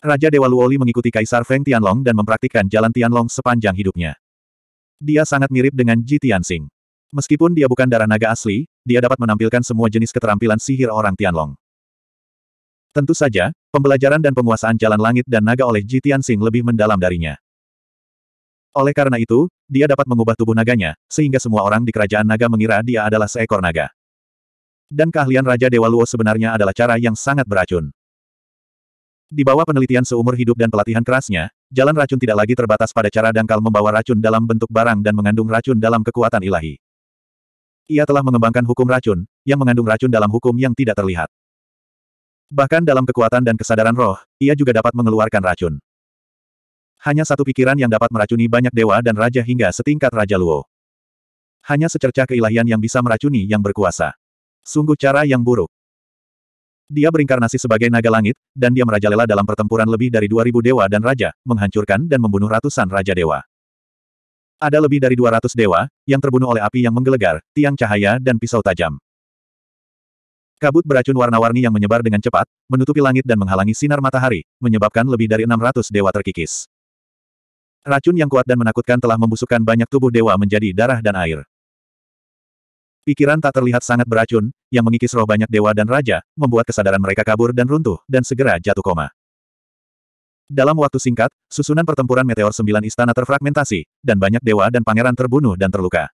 Raja Dewa Luoli mengikuti Kaisar Feng Tianlong dan mempraktikkan jalan Tianlong sepanjang hidupnya. Dia sangat mirip dengan Ji Tianxing. Meskipun dia bukan darah naga asli, dia dapat menampilkan semua jenis keterampilan sihir orang Tianlong. Tentu saja, pembelajaran dan penguasaan jalan langit dan naga oleh Ji Tianxing lebih mendalam darinya. Oleh karena itu, dia dapat mengubah tubuh naganya, sehingga semua orang di kerajaan naga mengira dia adalah seekor naga. Dan keahlian Raja Dewa Luo sebenarnya adalah cara yang sangat beracun. Di bawah penelitian seumur hidup dan pelatihan kerasnya, jalan racun tidak lagi terbatas pada cara dangkal membawa racun dalam bentuk barang dan mengandung racun dalam kekuatan ilahi. Ia telah mengembangkan hukum racun, yang mengandung racun dalam hukum yang tidak terlihat. Bahkan dalam kekuatan dan kesadaran roh, ia juga dapat mengeluarkan racun. Hanya satu pikiran yang dapat meracuni banyak dewa dan raja hingga setingkat Raja Luo. Hanya secercah keilahian yang bisa meracuni yang berkuasa. Sungguh cara yang buruk. Dia berinkarnasi sebagai naga langit, dan dia merajalela dalam pertempuran lebih dari 2000 dewa dan raja, menghancurkan dan membunuh ratusan raja dewa. Ada lebih dari 200 dewa, yang terbunuh oleh api yang menggelegar, tiang cahaya dan pisau tajam. Kabut beracun warna-warni yang menyebar dengan cepat, menutupi langit dan menghalangi sinar matahari, menyebabkan lebih dari 600 dewa terkikis. Racun yang kuat dan menakutkan telah membusukkan banyak tubuh dewa menjadi darah dan air. Pikiran tak terlihat sangat beracun, yang mengikis roh banyak dewa dan raja, membuat kesadaran mereka kabur dan runtuh, dan segera jatuh koma. Dalam waktu singkat, susunan pertempuran meteor sembilan istana terfragmentasi, dan banyak dewa dan pangeran terbunuh dan terluka.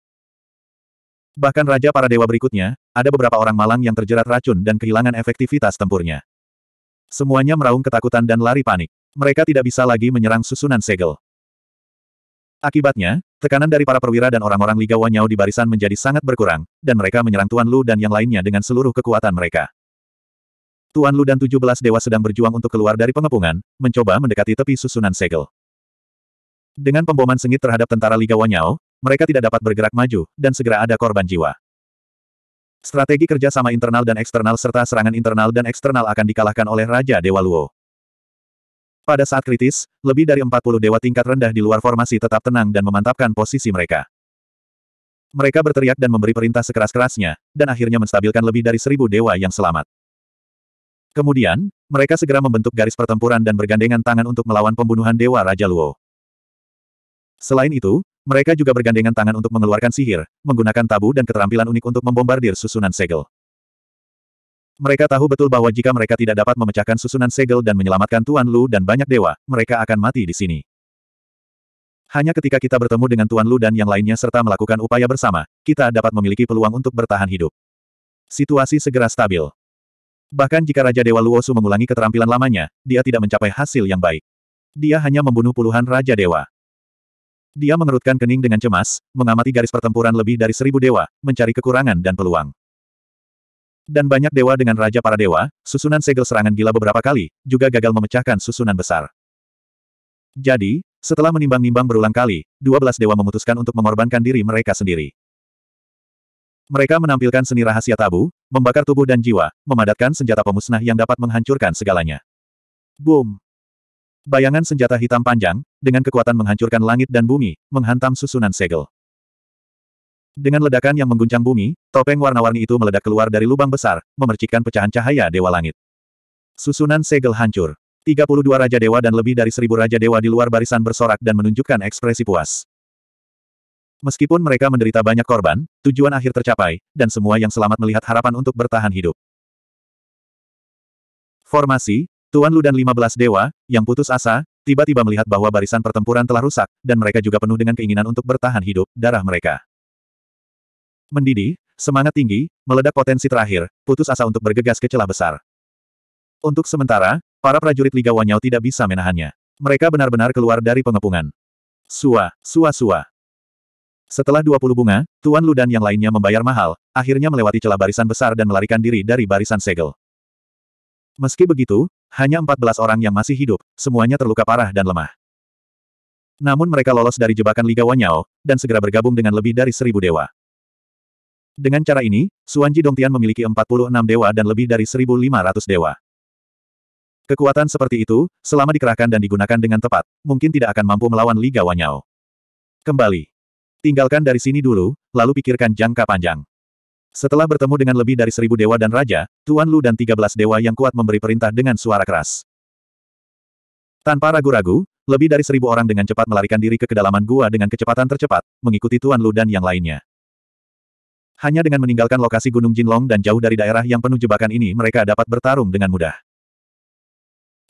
Bahkan raja para dewa berikutnya, ada beberapa orang malang yang terjerat racun dan kehilangan efektivitas tempurnya. Semuanya meraung ketakutan dan lari panik. Mereka tidak bisa lagi menyerang susunan segel. Akibatnya, tekanan dari para perwira dan orang-orang Liga Wanyao di barisan menjadi sangat berkurang, dan mereka menyerang Tuan Lu dan yang lainnya dengan seluruh kekuatan mereka. Tuan Lu dan 17 dewa sedang berjuang untuk keluar dari pengepungan, mencoba mendekati tepi susunan segel. Dengan pemboman sengit terhadap tentara Liga Wanyao, mereka tidak dapat bergerak maju, dan segera ada korban jiwa. Strategi kerja sama internal dan eksternal serta serangan internal dan eksternal akan dikalahkan oleh Raja Dewa Luo. Pada saat kritis, lebih dari 40 dewa tingkat rendah di luar formasi tetap tenang dan memantapkan posisi mereka. Mereka berteriak dan memberi perintah sekeras-kerasnya, dan akhirnya menstabilkan lebih dari seribu dewa yang selamat. Kemudian, mereka segera membentuk garis pertempuran dan bergandengan tangan untuk melawan pembunuhan Dewa Raja Luo. Selain itu, mereka juga bergandengan tangan untuk mengeluarkan sihir, menggunakan tabu dan keterampilan unik untuk membombardir susunan segel. Mereka tahu betul bahwa jika mereka tidak dapat memecahkan susunan segel dan menyelamatkan Tuan Lu dan banyak dewa, mereka akan mati di sini. Hanya ketika kita bertemu dengan Tuan Lu dan yang lainnya serta melakukan upaya bersama, kita dapat memiliki peluang untuk bertahan hidup. Situasi segera stabil. Bahkan jika Raja Dewa Luosu mengulangi keterampilan lamanya, dia tidak mencapai hasil yang baik. Dia hanya membunuh puluhan Raja Dewa. Dia mengerutkan kening dengan cemas, mengamati garis pertempuran lebih dari seribu dewa, mencari kekurangan dan peluang. Dan banyak dewa dengan raja para dewa, susunan segel serangan gila beberapa kali, juga gagal memecahkan susunan besar. Jadi, setelah menimbang-nimbang berulang kali, 12 dewa memutuskan untuk mengorbankan diri mereka sendiri. Mereka menampilkan seni rahasia tabu, membakar tubuh dan jiwa, memadatkan senjata pemusnah yang dapat menghancurkan segalanya. Boom! Bayangan senjata hitam panjang, dengan kekuatan menghancurkan langit dan bumi, menghantam susunan segel. Dengan ledakan yang mengguncang bumi, topeng warna-warni itu meledak keluar dari lubang besar, memercikkan pecahan cahaya Dewa Langit. Susunan segel hancur. 32 Raja Dewa dan lebih dari seribu Raja Dewa di luar barisan bersorak dan menunjukkan ekspresi puas. Meskipun mereka menderita banyak korban, tujuan akhir tercapai, dan semua yang selamat melihat harapan untuk bertahan hidup. Formasi, Tuan Lu dan 15 Dewa, yang putus asa, tiba-tiba melihat bahwa barisan pertempuran telah rusak, dan mereka juga penuh dengan keinginan untuk bertahan hidup, darah mereka. Mendidih, semangat tinggi, meledak potensi terakhir, putus asa untuk bergegas ke celah besar. Untuk sementara, para prajurit Liga Wanyao tidak bisa menahannya. Mereka benar-benar keluar dari pengepungan. Sua, sua sua. Setelah 20 bunga, Tuan Lu dan yang lainnya membayar mahal, akhirnya melewati celah barisan besar dan melarikan diri dari barisan segel. Meski begitu, hanya 14 orang yang masih hidup, semuanya terluka parah dan lemah. Namun mereka lolos dari jebakan Liga Wanyao, dan segera bergabung dengan lebih dari seribu dewa. Dengan cara ini, Suanji Dongtian memiliki 46 dewa dan lebih dari 1.500 dewa. Kekuatan seperti itu, selama dikerahkan dan digunakan dengan tepat, mungkin tidak akan mampu melawan Liga Wanyao. Kembali. Tinggalkan dari sini dulu, lalu pikirkan jangka panjang. Setelah bertemu dengan lebih dari seribu dewa dan raja, Tuan Lu dan tiga belas dewa yang kuat memberi perintah dengan suara keras. Tanpa ragu-ragu, lebih dari seribu orang dengan cepat melarikan diri ke kedalaman gua dengan kecepatan tercepat, mengikuti Tuan Lu dan yang lainnya. Hanya dengan meninggalkan lokasi Gunung Jinlong dan jauh dari daerah yang penuh jebakan ini mereka dapat bertarung dengan mudah.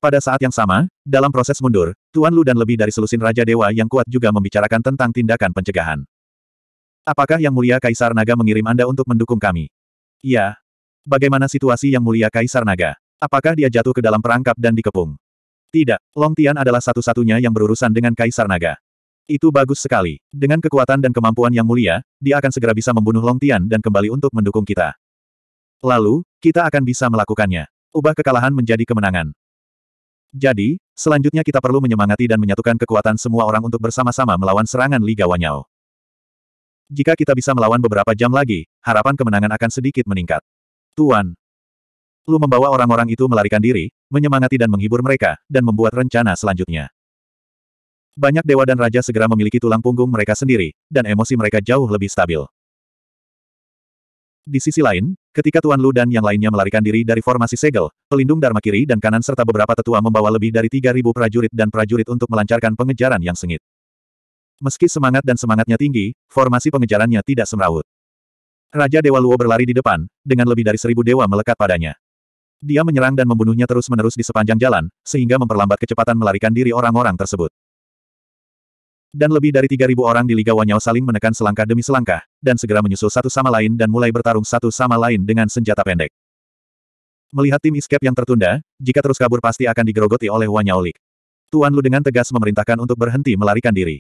Pada saat yang sama, dalam proses mundur, Tuan Lu dan lebih dari selusin Raja Dewa yang kuat juga membicarakan tentang tindakan pencegahan. Apakah Yang Mulia Kaisar Naga mengirim Anda untuk mendukung kami? Iya. Bagaimana situasi Yang Mulia Kaisar Naga? Apakah dia jatuh ke dalam perangkap dan dikepung? Tidak, Long Tian adalah satu-satunya yang berurusan dengan Kaisar Naga. Itu bagus sekali. Dengan kekuatan dan kemampuan yang mulia, dia akan segera bisa membunuh Long Tian dan kembali untuk mendukung kita. Lalu, kita akan bisa melakukannya. Ubah kekalahan menjadi kemenangan. Jadi, selanjutnya kita perlu menyemangati dan menyatukan kekuatan semua orang untuk bersama-sama melawan serangan Liga Wanyao. Jika kita bisa melawan beberapa jam lagi, harapan kemenangan akan sedikit meningkat. Tuan, Lu membawa orang-orang itu melarikan diri, menyemangati dan menghibur mereka, dan membuat rencana selanjutnya. Banyak dewa dan raja segera memiliki tulang punggung mereka sendiri, dan emosi mereka jauh lebih stabil. Di sisi lain, ketika Tuan Lu dan yang lainnya melarikan diri dari formasi segel, pelindung Dharma kiri dan kanan serta beberapa tetua membawa lebih dari 3.000 prajurit dan prajurit untuk melancarkan pengejaran yang sengit. Meski semangat dan semangatnya tinggi, formasi pengejarannya tidak semrawut. Raja Dewa Luo berlari di depan, dengan lebih dari seribu dewa melekat padanya. Dia menyerang dan membunuhnya terus-menerus di sepanjang jalan, sehingga memperlambat kecepatan melarikan diri orang-orang tersebut. Dan lebih dari 3.000 orang di Liga Wanyao saling menekan selangkah demi selangkah, dan segera menyusul satu sama lain dan mulai bertarung satu sama lain dengan senjata pendek. Melihat tim escape yang tertunda, jika terus kabur pasti akan digerogoti oleh Wanyao League. Tuan Lu dengan tegas memerintahkan untuk berhenti melarikan diri.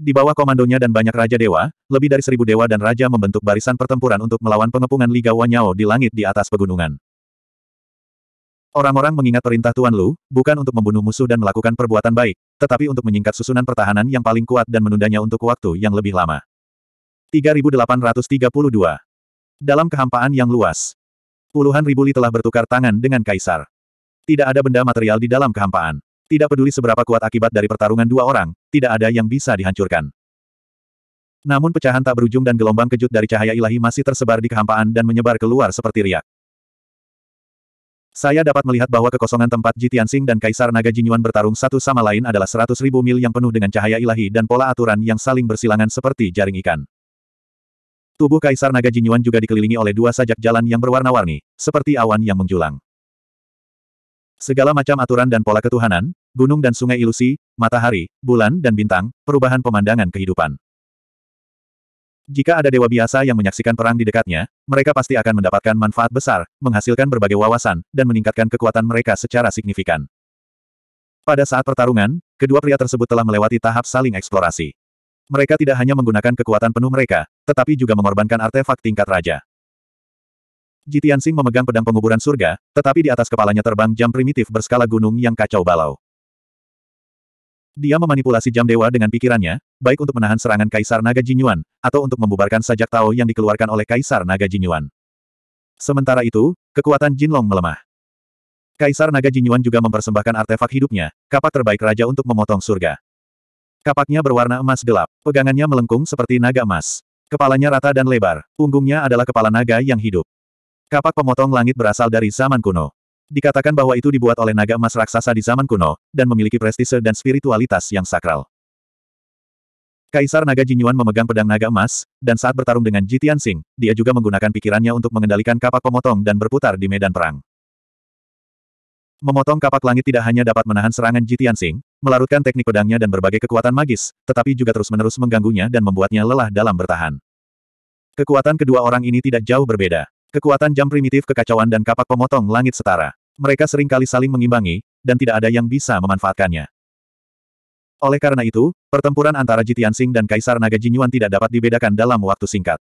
Di bawah komandonya dan banyak raja dewa, lebih dari seribu dewa dan raja membentuk barisan pertempuran untuk melawan pengepungan Liga Wanyao di langit di atas pegunungan. Orang-orang mengingat perintah Tuan Lu, bukan untuk membunuh musuh dan melakukan perbuatan baik, tetapi untuk menyingkat susunan pertahanan yang paling kuat dan menundanya untuk waktu yang lebih lama. 3832 Dalam kehampaan yang luas, puluhan ribu li telah bertukar tangan dengan Kaisar. Tidak ada benda material di dalam kehampaan. Tidak peduli seberapa kuat akibat dari pertarungan dua orang, tidak ada yang bisa dihancurkan. Namun pecahan tak berujung dan gelombang kejut dari cahaya ilahi masih tersebar di kehampaan dan menyebar keluar seperti riak. Saya dapat melihat bahwa kekosongan tempat Jitian Sing dan Kaisar Naga Jinyuan bertarung satu sama lain adalah seratus ribu mil yang penuh dengan cahaya ilahi dan pola aturan yang saling bersilangan seperti jaring ikan. Tubuh Kaisar Naga Jinyuan juga dikelilingi oleh dua sajak jalan yang berwarna-warni, seperti awan yang menjulang. Segala macam aturan dan pola ketuhanan, gunung dan sungai ilusi, matahari, bulan dan bintang, perubahan pemandangan kehidupan. Jika ada dewa biasa yang menyaksikan perang di dekatnya, mereka pasti akan mendapatkan manfaat besar, menghasilkan berbagai wawasan, dan meningkatkan kekuatan mereka secara signifikan. Pada saat pertarungan, kedua pria tersebut telah melewati tahap saling eksplorasi. Mereka tidak hanya menggunakan kekuatan penuh mereka, tetapi juga mengorbankan artefak tingkat raja. Jitian Jitiansing memegang pedang penguburan surga, tetapi di atas kepalanya terbang jam primitif berskala gunung yang kacau balau. Dia memanipulasi jam dewa dengan pikirannya, baik untuk menahan serangan Kaisar Naga Jinyuan, atau untuk membubarkan sajak Tao yang dikeluarkan oleh Kaisar Naga Jinyuan. Sementara itu, kekuatan Jinlong melemah. Kaisar Naga Jinyuan juga mempersembahkan artefak hidupnya, kapak terbaik raja untuk memotong surga. Kapaknya berwarna emas gelap, pegangannya melengkung seperti naga emas. Kepalanya rata dan lebar, punggungnya adalah kepala naga yang hidup. Kapak pemotong langit berasal dari zaman kuno. Dikatakan bahwa itu dibuat oleh naga emas raksasa di zaman kuno, dan memiliki prestise dan spiritualitas yang sakral. Kaisar Naga Jinyuan memegang pedang naga emas, dan saat bertarung dengan Jitian Tianxing, dia juga menggunakan pikirannya untuk mengendalikan kapak pemotong dan berputar di medan perang. Memotong kapak langit tidak hanya dapat menahan serangan Jitian Tianxing, melarutkan teknik pedangnya dan berbagai kekuatan magis, tetapi juga terus-menerus mengganggunya dan membuatnya lelah dalam bertahan. Kekuatan kedua orang ini tidak jauh berbeda. Kekuatan jam primitif kekacauan dan kapak pemotong langit setara. Mereka seringkali saling mengimbangi, dan tidak ada yang bisa memanfaatkannya. Oleh karena itu, pertempuran antara Jitiansing dan Kaisar Naga Jinyuan tidak dapat dibedakan dalam waktu singkat.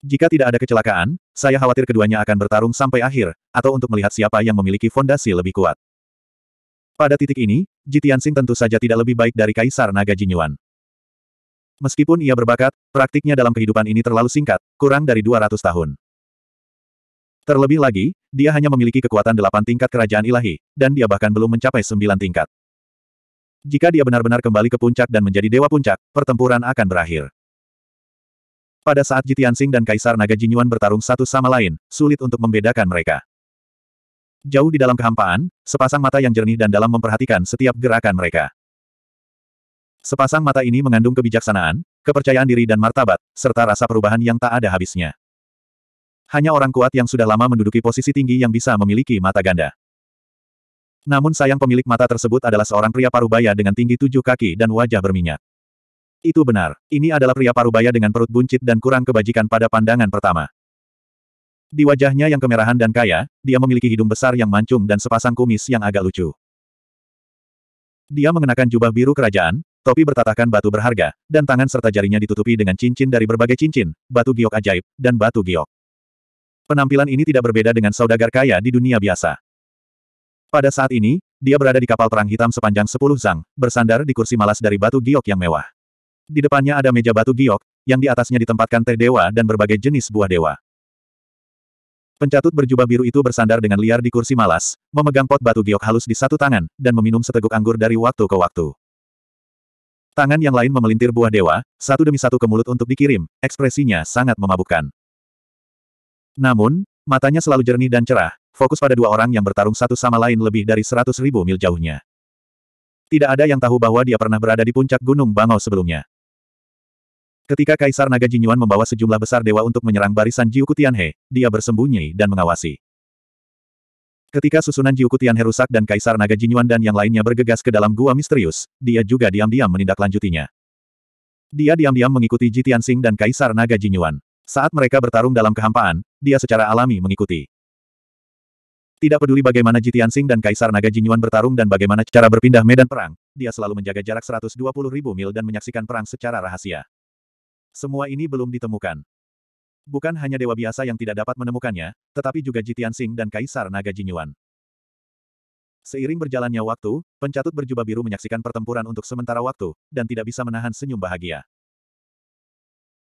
Jika tidak ada kecelakaan, saya khawatir keduanya akan bertarung sampai akhir, atau untuk melihat siapa yang memiliki fondasi lebih kuat. Pada titik ini, Jitiansing tentu saja tidak lebih baik dari Kaisar Naga Jinyuan. Meskipun ia berbakat, praktiknya dalam kehidupan ini terlalu singkat, kurang dari 200 tahun. Terlebih lagi, dia hanya memiliki kekuatan delapan tingkat kerajaan ilahi, dan dia bahkan belum mencapai sembilan tingkat. Jika dia benar-benar kembali ke puncak dan menjadi dewa puncak, pertempuran akan berakhir. Pada saat Jitiansing dan Kaisar Naga Jinyuan bertarung satu sama lain, sulit untuk membedakan mereka. Jauh di dalam kehampaan, sepasang mata yang jernih dan dalam memperhatikan setiap gerakan mereka. Sepasang mata ini mengandung kebijaksanaan, kepercayaan diri dan martabat, serta rasa perubahan yang tak ada habisnya. Hanya orang kuat yang sudah lama menduduki posisi tinggi yang bisa memiliki mata ganda. Namun sayang pemilik mata tersebut adalah seorang pria parubaya dengan tinggi tujuh kaki dan wajah berminyak. Itu benar, ini adalah pria parubaya dengan perut buncit dan kurang kebajikan pada pandangan pertama. Di wajahnya yang kemerahan dan kaya, dia memiliki hidung besar yang mancung dan sepasang kumis yang agak lucu. Dia mengenakan jubah biru kerajaan, topi bertatahkan batu berharga, dan tangan serta jarinya ditutupi dengan cincin dari berbagai cincin, batu giok ajaib, dan batu giok. Penampilan ini tidak berbeda dengan saudagar kaya di dunia biasa. Pada saat ini, dia berada di kapal perang hitam sepanjang 10 zang, bersandar di kursi malas dari batu giok yang mewah. Di depannya ada meja batu giok, yang di atasnya ditempatkan teh dewa dan berbagai jenis buah dewa. Pencatut berjubah biru itu bersandar dengan liar di kursi malas, memegang pot batu giok halus di satu tangan, dan meminum seteguk anggur dari waktu ke waktu. Tangan yang lain memelintir buah dewa, satu demi satu ke mulut untuk dikirim, ekspresinya sangat memabukkan. Namun, matanya selalu jernih dan cerah, fokus pada dua orang yang bertarung satu sama lain lebih dari seratus ribu mil jauhnya. Tidak ada yang tahu bahwa dia pernah berada di puncak Gunung Bangau sebelumnya. Ketika Kaisar Naga Jinyuan membawa sejumlah besar dewa untuk menyerang barisan Jiuku Tianhe, dia bersembunyi dan mengawasi. Ketika susunan Jiuku Tianhe rusak dan Kaisar Naga Jinyuan dan yang lainnya bergegas ke dalam gua misterius, dia juga diam-diam menindaklanjutinya. Dia diam-diam mengikuti Jitian Sing dan Kaisar Naga Jinyuan. Saat mereka bertarung dalam kehampaan, dia secara alami mengikuti. Tidak peduli bagaimana Jitian Sing dan Kaisar Naga Jinyuan bertarung dan bagaimana cara berpindah medan perang, dia selalu menjaga jarak 120 ribu mil dan menyaksikan perang secara rahasia. Semua ini belum ditemukan. Bukan hanya dewa biasa yang tidak dapat menemukannya, tetapi juga Jitian Sing dan Kaisar Naga Jinyuan. Seiring berjalannya waktu, pencatut berjubah biru menyaksikan pertempuran untuk sementara waktu, dan tidak bisa menahan senyum bahagia.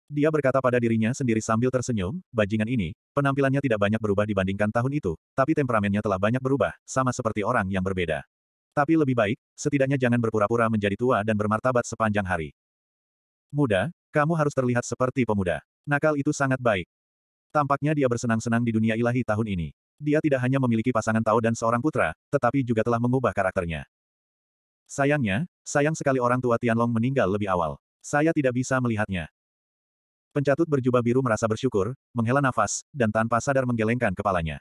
Dia berkata pada dirinya sendiri sambil tersenyum, bajingan ini, penampilannya tidak banyak berubah dibandingkan tahun itu, tapi temperamennya telah banyak berubah, sama seperti orang yang berbeda. Tapi lebih baik, setidaknya jangan berpura-pura menjadi tua dan bermartabat sepanjang hari. Muda, kamu harus terlihat seperti pemuda. Nakal itu sangat baik. Tampaknya dia bersenang-senang di dunia ilahi tahun ini. Dia tidak hanya memiliki pasangan Tao dan seorang putra, tetapi juga telah mengubah karakternya. Sayangnya, sayang sekali orang tua Tianlong meninggal lebih awal. Saya tidak bisa melihatnya. Pencatut berjubah biru merasa bersyukur, menghela nafas, dan tanpa sadar menggelengkan kepalanya.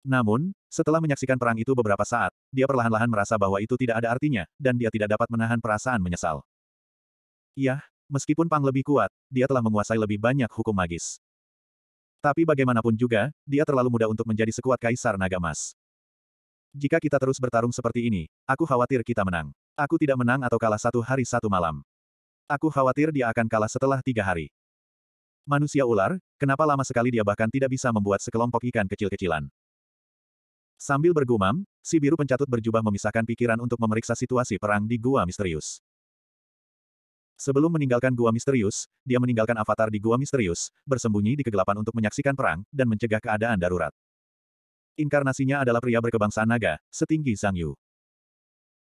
Namun, setelah menyaksikan perang itu beberapa saat, dia perlahan-lahan merasa bahwa itu tidak ada artinya, dan dia tidak dapat menahan perasaan menyesal. Yah, meskipun Pang lebih kuat, dia telah menguasai lebih banyak hukum magis. Tapi bagaimanapun juga, dia terlalu muda untuk menjadi sekuat Kaisar Naga Emas. Jika kita terus bertarung seperti ini, aku khawatir kita menang. Aku tidak menang atau kalah satu hari satu malam. Aku khawatir dia akan kalah setelah tiga hari. Manusia ular, kenapa lama sekali dia bahkan tidak bisa membuat sekelompok ikan kecil-kecilan. Sambil bergumam, si biru pencatut berjubah memisahkan pikiran untuk memeriksa situasi perang di Gua Misterius. Sebelum meninggalkan Gua Misterius, dia meninggalkan avatar di Gua Misterius, bersembunyi di kegelapan untuk menyaksikan perang, dan mencegah keadaan darurat. Inkarnasinya adalah pria berkebangsaan naga, setinggi Zhang Yu.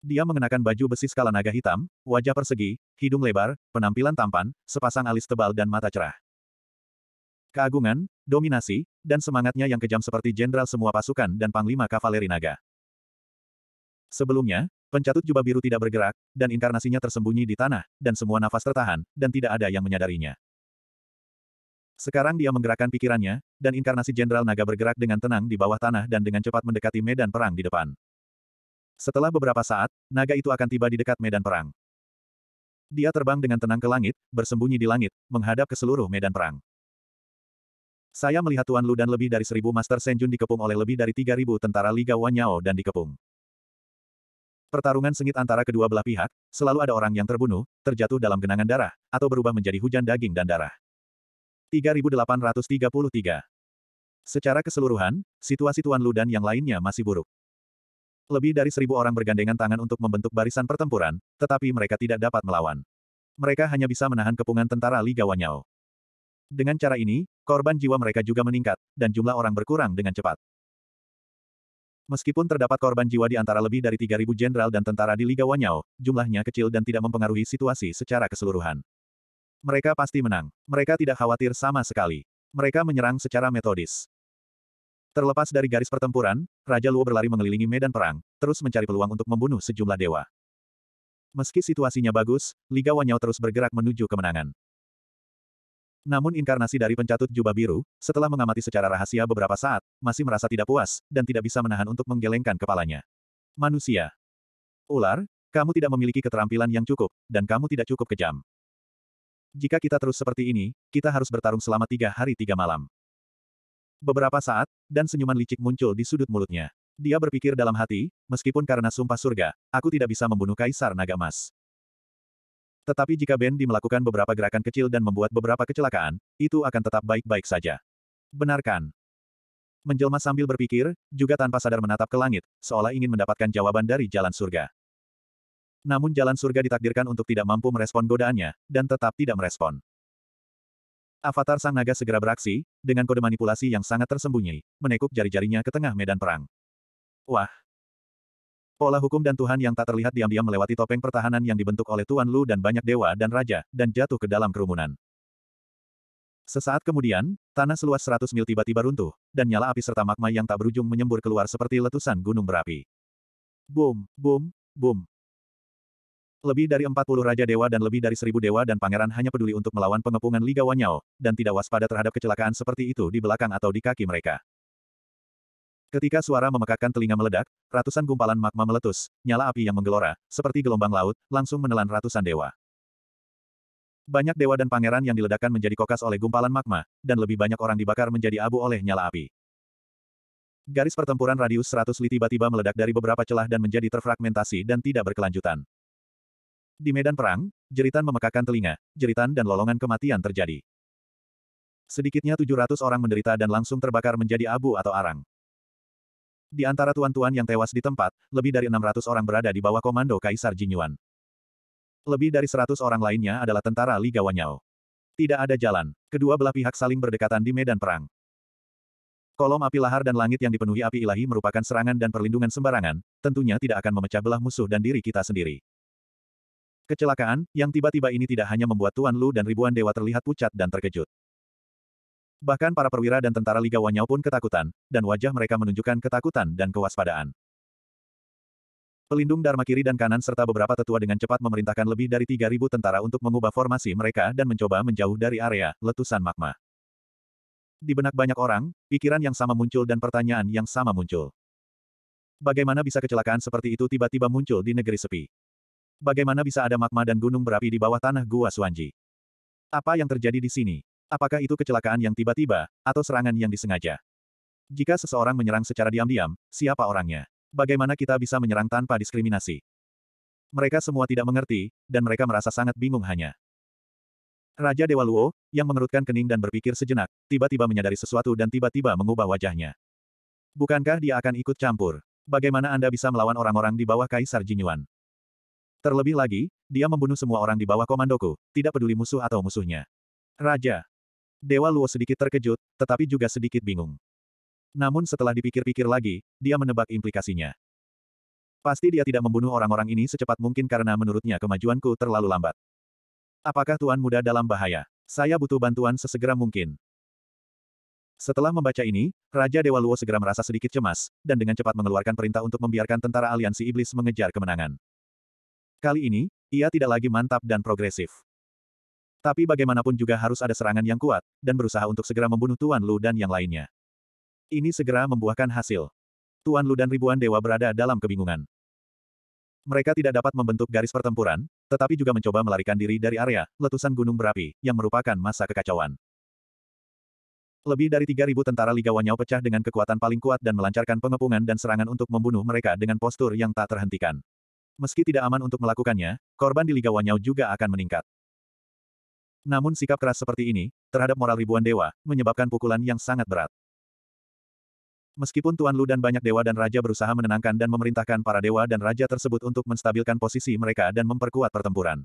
Dia mengenakan baju besi skala naga hitam, wajah persegi, hidung lebar, penampilan tampan, sepasang alis tebal dan mata cerah. Keagungan, dominasi, dan semangatnya yang kejam seperti jenderal semua pasukan dan panglima kavaleri naga. Sebelumnya, pencatut jubah biru tidak bergerak, dan inkarnasinya tersembunyi di tanah, dan semua nafas tertahan, dan tidak ada yang menyadarinya. Sekarang dia menggerakkan pikirannya, dan inkarnasi jenderal naga bergerak dengan tenang di bawah tanah dan dengan cepat mendekati medan perang di depan. Setelah beberapa saat, naga itu akan tiba di dekat medan perang. Dia terbang dengan tenang ke langit, bersembunyi di langit, menghadap ke seluruh medan perang. Saya melihat Tuan Lu dan lebih dari seribu Master Senjun dikepung oleh lebih dari tiga ribu tentara Liga Wanyao dan dikepung. Pertarungan sengit antara kedua belah pihak, selalu ada orang yang terbunuh, terjatuh dalam genangan darah, atau berubah menjadi hujan daging dan darah. 3833 Secara keseluruhan, situasi Tuan Lu dan yang lainnya masih buruk. Lebih dari seribu orang bergandengan tangan untuk membentuk barisan pertempuran, tetapi mereka tidak dapat melawan. Mereka hanya bisa menahan kepungan tentara Liga Wanyao. Dengan cara ini, korban jiwa mereka juga meningkat, dan jumlah orang berkurang dengan cepat. Meskipun terdapat korban jiwa di antara lebih dari 3.000 jenderal dan tentara di Liga Wanyao, jumlahnya kecil dan tidak mempengaruhi situasi secara keseluruhan. Mereka pasti menang. Mereka tidak khawatir sama sekali. Mereka menyerang secara metodis. Terlepas dari garis pertempuran, Raja Luo berlari mengelilingi medan perang, terus mencari peluang untuk membunuh sejumlah dewa. Meski situasinya bagus, Liga Wanyao terus bergerak menuju kemenangan. Namun inkarnasi dari pencatut jubah biru, setelah mengamati secara rahasia beberapa saat, masih merasa tidak puas, dan tidak bisa menahan untuk menggelengkan kepalanya. Manusia. Ular, kamu tidak memiliki keterampilan yang cukup, dan kamu tidak cukup kejam. Jika kita terus seperti ini, kita harus bertarung selama tiga hari tiga malam. Beberapa saat, dan senyuman licik muncul di sudut mulutnya. Dia berpikir dalam hati, meskipun karena sumpah surga, aku tidak bisa membunuh Kaisar Naga Emas. Tetapi jika Bendy melakukan beberapa gerakan kecil dan membuat beberapa kecelakaan, itu akan tetap baik-baik saja. Benarkan. Menjelma sambil berpikir, juga tanpa sadar menatap ke langit, seolah ingin mendapatkan jawaban dari jalan surga. Namun jalan surga ditakdirkan untuk tidak mampu merespon godaannya, dan tetap tidak merespon. Avatar Sang Naga segera beraksi, dengan kode manipulasi yang sangat tersembunyi, menekuk jari-jarinya ke tengah medan perang. Wah! Pola hukum dan Tuhan yang tak terlihat diam-diam melewati topeng pertahanan yang dibentuk oleh Tuan Lu dan banyak dewa dan raja, dan jatuh ke dalam kerumunan. Sesaat kemudian, tanah seluas 100 mil tiba-tiba runtuh, dan nyala api serta magma yang tak berujung menyembur keluar seperti letusan gunung berapi. Boom, boom, boom. Lebih dari 40 Raja Dewa dan lebih dari seribu Dewa dan Pangeran hanya peduli untuk melawan pengepungan Liga Wanyao, dan tidak waspada terhadap kecelakaan seperti itu di belakang atau di kaki mereka. Ketika suara memekakkan telinga meledak, ratusan gumpalan magma meletus, nyala api yang menggelora, seperti gelombang laut, langsung menelan ratusan dewa. Banyak dewa dan pangeran yang diledakkan menjadi kokas oleh gumpalan magma, dan lebih banyak orang dibakar menjadi abu oleh nyala api. Garis pertempuran radius 100 li tiba-tiba meledak dari beberapa celah dan menjadi terfragmentasi dan tidak berkelanjutan. Di medan perang, jeritan memekakan telinga, jeritan dan lolongan kematian terjadi. Sedikitnya 700 orang menderita dan langsung terbakar menjadi abu atau arang. Di antara tuan-tuan yang tewas di tempat, lebih dari 600 orang berada di bawah komando Kaisar Jinyuan. Lebih dari 100 orang lainnya adalah tentara Li Wanyao. Tidak ada jalan, kedua belah pihak saling berdekatan di medan perang. Kolom api lahar dan langit yang dipenuhi api ilahi merupakan serangan dan perlindungan sembarangan, tentunya tidak akan memecah belah musuh dan diri kita sendiri. Kecelakaan, yang tiba-tiba ini tidak hanya membuat Tuan Lu dan ribuan dewa terlihat pucat dan terkejut. Bahkan para perwira dan tentara Liga Wanyau pun ketakutan, dan wajah mereka menunjukkan ketakutan dan kewaspadaan. Pelindung Dharma kiri dan kanan serta beberapa tetua dengan cepat memerintahkan lebih dari 3.000 tentara untuk mengubah formasi mereka dan mencoba menjauh dari area letusan magma. Di benak banyak orang, pikiran yang sama muncul dan pertanyaan yang sama muncul. Bagaimana bisa kecelakaan seperti itu tiba-tiba muncul di negeri sepi? Bagaimana bisa ada magma dan gunung berapi di bawah tanah gua Suanji? Apa yang terjadi di sini? Apakah itu kecelakaan yang tiba-tiba, atau serangan yang disengaja? Jika seseorang menyerang secara diam-diam, siapa orangnya? Bagaimana kita bisa menyerang tanpa diskriminasi? Mereka semua tidak mengerti, dan mereka merasa sangat bingung hanya. Raja Dewa Luo, yang mengerutkan kening dan berpikir sejenak, tiba-tiba menyadari sesuatu dan tiba-tiba mengubah wajahnya. Bukankah dia akan ikut campur? Bagaimana Anda bisa melawan orang-orang di bawah Kaisar Jinyuan? Terlebih lagi, dia membunuh semua orang di bawah komandoku, tidak peduli musuh atau musuhnya. Raja. Dewa Luo sedikit terkejut, tetapi juga sedikit bingung. Namun setelah dipikir-pikir lagi, dia menebak implikasinya. Pasti dia tidak membunuh orang-orang ini secepat mungkin karena menurutnya kemajuanku terlalu lambat. Apakah Tuan Muda dalam bahaya? Saya butuh bantuan sesegera mungkin. Setelah membaca ini, Raja Dewa Luo segera merasa sedikit cemas, dan dengan cepat mengeluarkan perintah untuk membiarkan tentara aliansi iblis mengejar kemenangan. Kali ini, ia tidak lagi mantap dan progresif. Tapi bagaimanapun juga harus ada serangan yang kuat, dan berusaha untuk segera membunuh Tuan Lu dan yang lainnya. Ini segera membuahkan hasil. Tuan Lu dan ribuan dewa berada dalam kebingungan. Mereka tidak dapat membentuk garis pertempuran, tetapi juga mencoba melarikan diri dari area letusan gunung berapi, yang merupakan masa kekacauan. Lebih dari 3.000 tentara Liga Wanyao pecah dengan kekuatan paling kuat dan melancarkan pengepungan dan serangan untuk membunuh mereka dengan postur yang tak terhentikan. Meski tidak aman untuk melakukannya, korban di Liga Wanyao juga akan meningkat. Namun sikap keras seperti ini, terhadap moral ribuan dewa, menyebabkan pukulan yang sangat berat. Meskipun Tuan Lu dan banyak dewa dan raja berusaha menenangkan dan memerintahkan para dewa dan raja tersebut untuk menstabilkan posisi mereka dan memperkuat pertempuran.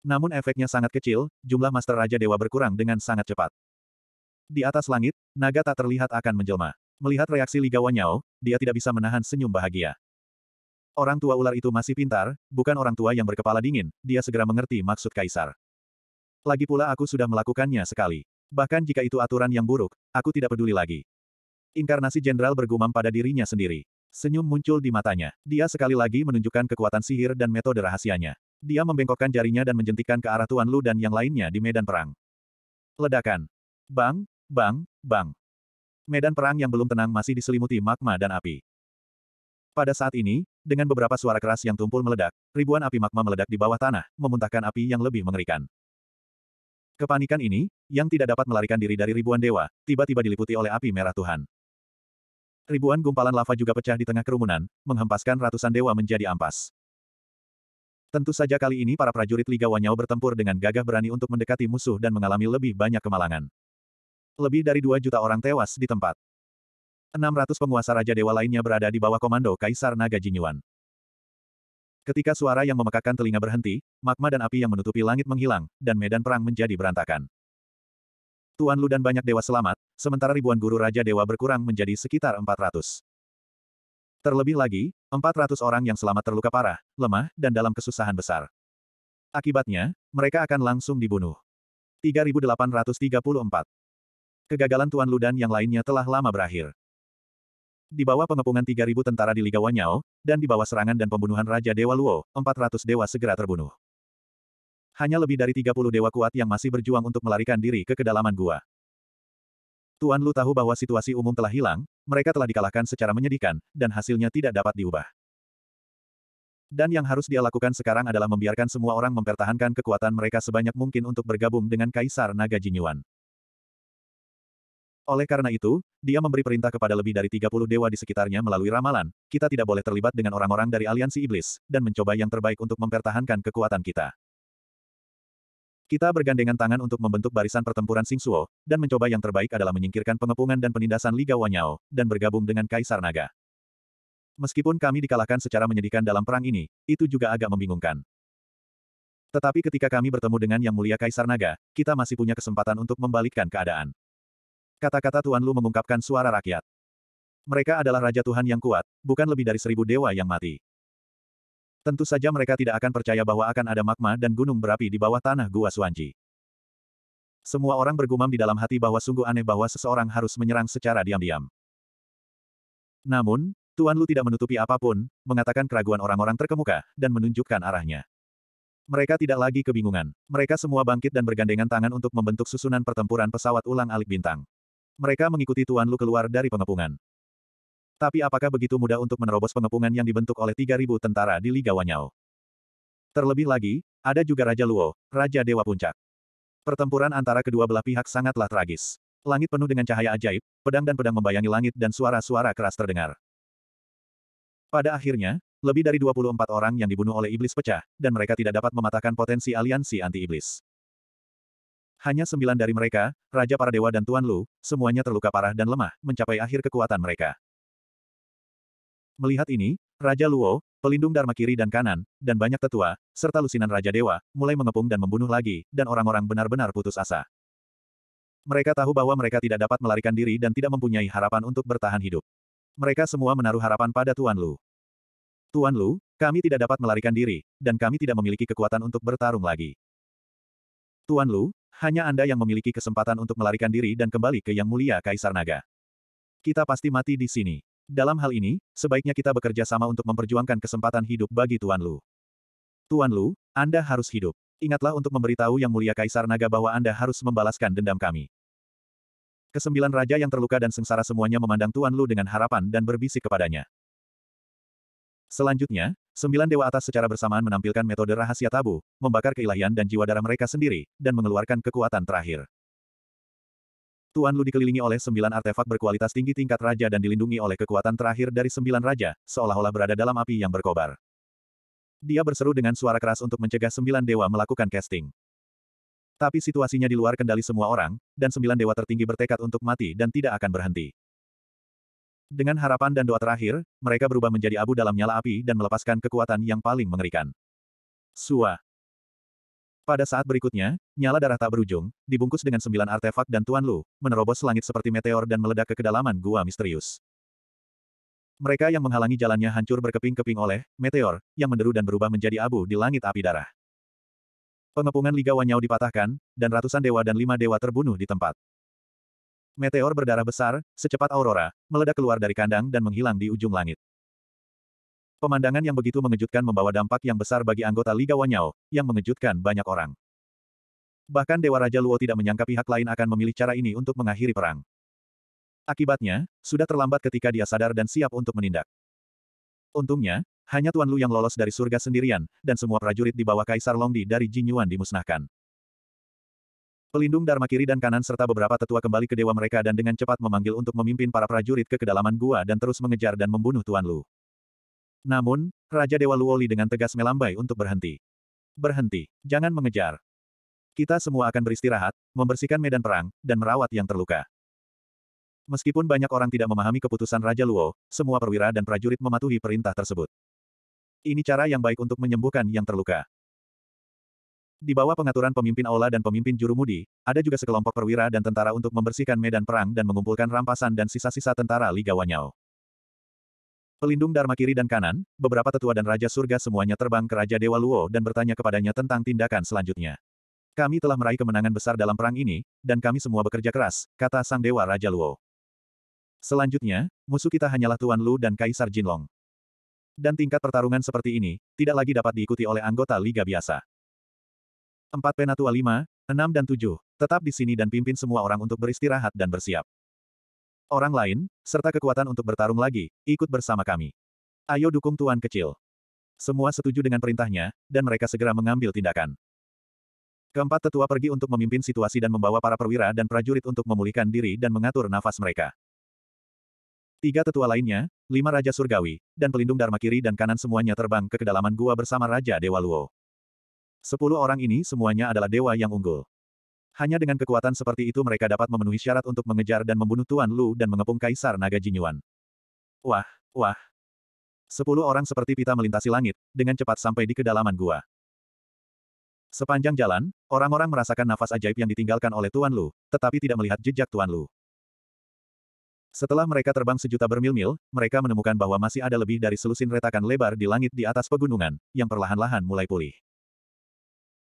Namun efeknya sangat kecil, jumlah master raja dewa berkurang dengan sangat cepat. Di atas langit, naga tak terlihat akan menjelma. Melihat reaksi Liga Wanyao, dia tidak bisa menahan senyum bahagia. Orang tua ular itu masih pintar, bukan orang tua yang berkepala dingin, dia segera mengerti maksud kaisar. Lagi pula aku sudah melakukannya sekali. Bahkan jika itu aturan yang buruk, aku tidak peduli lagi. Inkarnasi jenderal bergumam pada dirinya sendiri. Senyum muncul di matanya. Dia sekali lagi menunjukkan kekuatan sihir dan metode rahasianya. Dia membengkokkan jarinya dan menjentikan ke arah Tuan Lu dan yang lainnya di medan perang. Ledakan. Bang, bang, bang. Medan perang yang belum tenang masih diselimuti magma dan api. Pada saat ini, dengan beberapa suara keras yang tumpul meledak, ribuan api magma meledak di bawah tanah, memuntahkan api yang lebih mengerikan. Kepanikan ini, yang tidak dapat melarikan diri dari ribuan dewa, tiba-tiba diliputi oleh api merah Tuhan. Ribuan gumpalan lava juga pecah di tengah kerumunan, menghempaskan ratusan dewa menjadi ampas. Tentu saja kali ini para prajurit Liga Wanyau bertempur dengan gagah berani untuk mendekati musuh dan mengalami lebih banyak kemalangan. Lebih dari dua juta orang tewas di tempat. 600 penguasa Raja Dewa lainnya berada di bawah komando Kaisar Naga Jinyuan. Ketika suara yang memekakan telinga berhenti, magma dan api yang menutupi langit menghilang, dan medan perang menjadi berantakan. Tuan Lu dan banyak dewa selamat, sementara ribuan guru Raja Dewa berkurang menjadi sekitar 400. Terlebih lagi, 400 orang yang selamat terluka parah, lemah, dan dalam kesusahan besar. Akibatnya, mereka akan langsung dibunuh. 3834 Kegagalan Tuan Ludan yang lainnya telah lama berakhir. Di bawah pengepungan 3.000 tentara di Liga Wanyao, dan di bawah serangan dan pembunuhan Raja Dewa Luo, 400 dewa segera terbunuh. Hanya lebih dari 30 dewa kuat yang masih berjuang untuk melarikan diri ke kedalaman gua. Tuan Lu tahu bahwa situasi umum telah hilang, mereka telah dikalahkan secara menyedihkan, dan hasilnya tidak dapat diubah. Dan yang harus dia lakukan sekarang adalah membiarkan semua orang mempertahankan kekuatan mereka sebanyak mungkin untuk bergabung dengan Kaisar Naga Jinyuan. Oleh karena itu, dia memberi perintah kepada lebih dari 30 dewa di sekitarnya melalui ramalan, kita tidak boleh terlibat dengan orang-orang dari aliansi iblis, dan mencoba yang terbaik untuk mempertahankan kekuatan kita. Kita bergandengan tangan untuk membentuk barisan pertempuran Sing Suo, dan mencoba yang terbaik adalah menyingkirkan pengepungan dan penindasan Liga Wanyao, dan bergabung dengan Kaisar Naga. Meskipun kami dikalahkan secara menyedihkan dalam perang ini, itu juga agak membingungkan. Tetapi ketika kami bertemu dengan Yang Mulia Kaisar Naga, kita masih punya kesempatan untuk membalikkan keadaan. Kata-kata Tuan Lu mengungkapkan suara rakyat. Mereka adalah Raja Tuhan yang kuat, bukan lebih dari seribu dewa yang mati. Tentu saja mereka tidak akan percaya bahwa akan ada magma dan gunung berapi di bawah tanah Gua Suanji. Semua orang bergumam di dalam hati bahwa sungguh aneh bahwa seseorang harus menyerang secara diam-diam. Namun, Tuan Lu tidak menutupi apapun, mengatakan keraguan orang-orang terkemuka, dan menunjukkan arahnya. Mereka tidak lagi kebingungan. Mereka semua bangkit dan bergandengan tangan untuk membentuk susunan pertempuran pesawat ulang alik bintang. Mereka mengikuti Tuan Lu keluar dari pengepungan. Tapi apakah begitu mudah untuk menerobos pengepungan yang dibentuk oleh 3.000 tentara di Liga Wanyao? Terlebih lagi, ada juga Raja Luo, Raja Dewa Puncak. Pertempuran antara kedua belah pihak sangatlah tragis. Langit penuh dengan cahaya ajaib, pedang dan pedang membayangi langit dan suara-suara keras terdengar. Pada akhirnya, lebih dari 24 orang yang dibunuh oleh iblis pecah, dan mereka tidak dapat mematahkan potensi aliansi anti-iblis. Hanya sembilan dari mereka, Raja para dewa dan Tuan Lu, semuanya terluka parah dan lemah, mencapai akhir kekuatan mereka. Melihat ini, Raja Luo, pelindung Dharma kiri dan kanan, dan banyak tetua, serta lusinan Raja Dewa, mulai mengepung dan membunuh lagi, dan orang-orang benar-benar putus asa. Mereka tahu bahwa mereka tidak dapat melarikan diri dan tidak mempunyai harapan untuk bertahan hidup. Mereka semua menaruh harapan pada Tuan Lu. Tuan Lu, kami tidak dapat melarikan diri, dan kami tidak memiliki kekuatan untuk bertarung lagi. Tuan Lu, hanya Anda yang memiliki kesempatan untuk melarikan diri dan kembali ke Yang Mulia Kaisar Naga. Kita pasti mati di sini. Dalam hal ini, sebaiknya kita bekerja sama untuk memperjuangkan kesempatan hidup bagi Tuan Lu. Tuan Lu, Anda harus hidup. Ingatlah untuk memberitahu Yang Mulia Kaisar Naga bahwa Anda harus membalaskan dendam kami. Kesembilan raja yang terluka dan sengsara semuanya memandang Tuan Lu dengan harapan dan berbisik kepadanya. Selanjutnya, sembilan dewa atas secara bersamaan menampilkan metode rahasia tabu, membakar keilahian dan jiwa darah mereka sendiri, dan mengeluarkan kekuatan terakhir. Tuan Lu dikelilingi oleh sembilan artefak berkualitas tinggi tingkat raja dan dilindungi oleh kekuatan terakhir dari sembilan raja, seolah-olah berada dalam api yang berkobar. Dia berseru dengan suara keras untuk mencegah sembilan dewa melakukan casting. Tapi situasinya di luar kendali semua orang, dan sembilan dewa tertinggi bertekad untuk mati dan tidak akan berhenti. Dengan harapan dan doa terakhir, mereka berubah menjadi abu dalam nyala api dan melepaskan kekuatan yang paling mengerikan. Sua. Pada saat berikutnya, nyala darah tak berujung, dibungkus dengan sembilan artefak dan Tuan Lu, menerobos langit seperti meteor dan meledak ke kedalaman gua misterius. Mereka yang menghalangi jalannya hancur berkeping-keping oleh meteor, yang menderu dan berubah menjadi abu di langit api darah. Pengepungan Liga Wanyau dipatahkan, dan ratusan dewa dan lima dewa terbunuh di tempat. Meteor berdarah besar, secepat aurora, meledak keluar dari kandang dan menghilang di ujung langit. Pemandangan yang begitu mengejutkan membawa dampak yang besar bagi anggota Liga Wanyao, yang mengejutkan banyak orang. Bahkan Dewa Raja Luo tidak menyangka pihak lain akan memilih cara ini untuk mengakhiri perang. Akibatnya, sudah terlambat ketika dia sadar dan siap untuk menindak. Untungnya, hanya Tuan Lu yang lolos dari surga sendirian, dan semua prajurit di bawah Kaisar Longdi dari Jinyuan dimusnahkan. Pelindung Dharma kiri dan kanan serta beberapa tetua kembali ke dewa mereka dan dengan cepat memanggil untuk memimpin para prajurit ke kedalaman gua dan terus mengejar dan membunuh Tuan Lu. Namun, Raja Dewa Luoli dengan tegas melambai untuk berhenti. Berhenti, jangan mengejar. Kita semua akan beristirahat, membersihkan medan perang, dan merawat yang terluka. Meskipun banyak orang tidak memahami keputusan Raja Luo, semua perwira dan prajurit mematuhi perintah tersebut. Ini cara yang baik untuk menyembuhkan yang terluka. Di bawah pengaturan pemimpin aula dan pemimpin juru jurumudi, ada juga sekelompok perwira dan tentara untuk membersihkan medan perang dan mengumpulkan rampasan dan sisa-sisa tentara Liga Wanyao. Pelindung Dharma kiri dan kanan, beberapa tetua dan raja surga semuanya terbang ke Raja Dewa Luo dan bertanya kepadanya tentang tindakan selanjutnya. Kami telah meraih kemenangan besar dalam perang ini, dan kami semua bekerja keras, kata Sang Dewa Raja Luo. Selanjutnya, musuh kita hanyalah Tuan Lu dan Kaisar Jinlong. Dan tingkat pertarungan seperti ini, tidak lagi dapat diikuti oleh anggota Liga biasa. 4 Penatua 5, 6 dan 7, tetap di sini dan pimpin semua orang untuk beristirahat dan bersiap. Orang lain, serta kekuatan untuk bertarung lagi, ikut bersama kami. Ayo dukung Tuan Kecil. Semua setuju dengan perintahnya, dan mereka segera mengambil tindakan. Keempat tetua pergi untuk memimpin situasi dan membawa para perwira dan prajurit untuk memulihkan diri dan mengatur nafas mereka. Tiga tetua lainnya, lima raja surgawi, dan pelindung Dharma kiri dan kanan semuanya terbang ke kedalaman gua bersama Raja Dewa Luo. Sepuluh orang ini semuanya adalah dewa yang unggul. Hanya dengan kekuatan seperti itu mereka dapat memenuhi syarat untuk mengejar dan membunuh Tuan Lu dan mengepung Kaisar Naga Jinyuan. Wah, wah. Sepuluh orang seperti pita melintasi langit, dengan cepat sampai di kedalaman gua. Sepanjang jalan, orang-orang merasakan nafas ajaib yang ditinggalkan oleh Tuan Lu, tetapi tidak melihat jejak Tuan Lu. Setelah mereka terbang sejuta bermil-mil, mereka menemukan bahwa masih ada lebih dari selusin retakan lebar di langit di atas pegunungan, yang perlahan-lahan mulai pulih.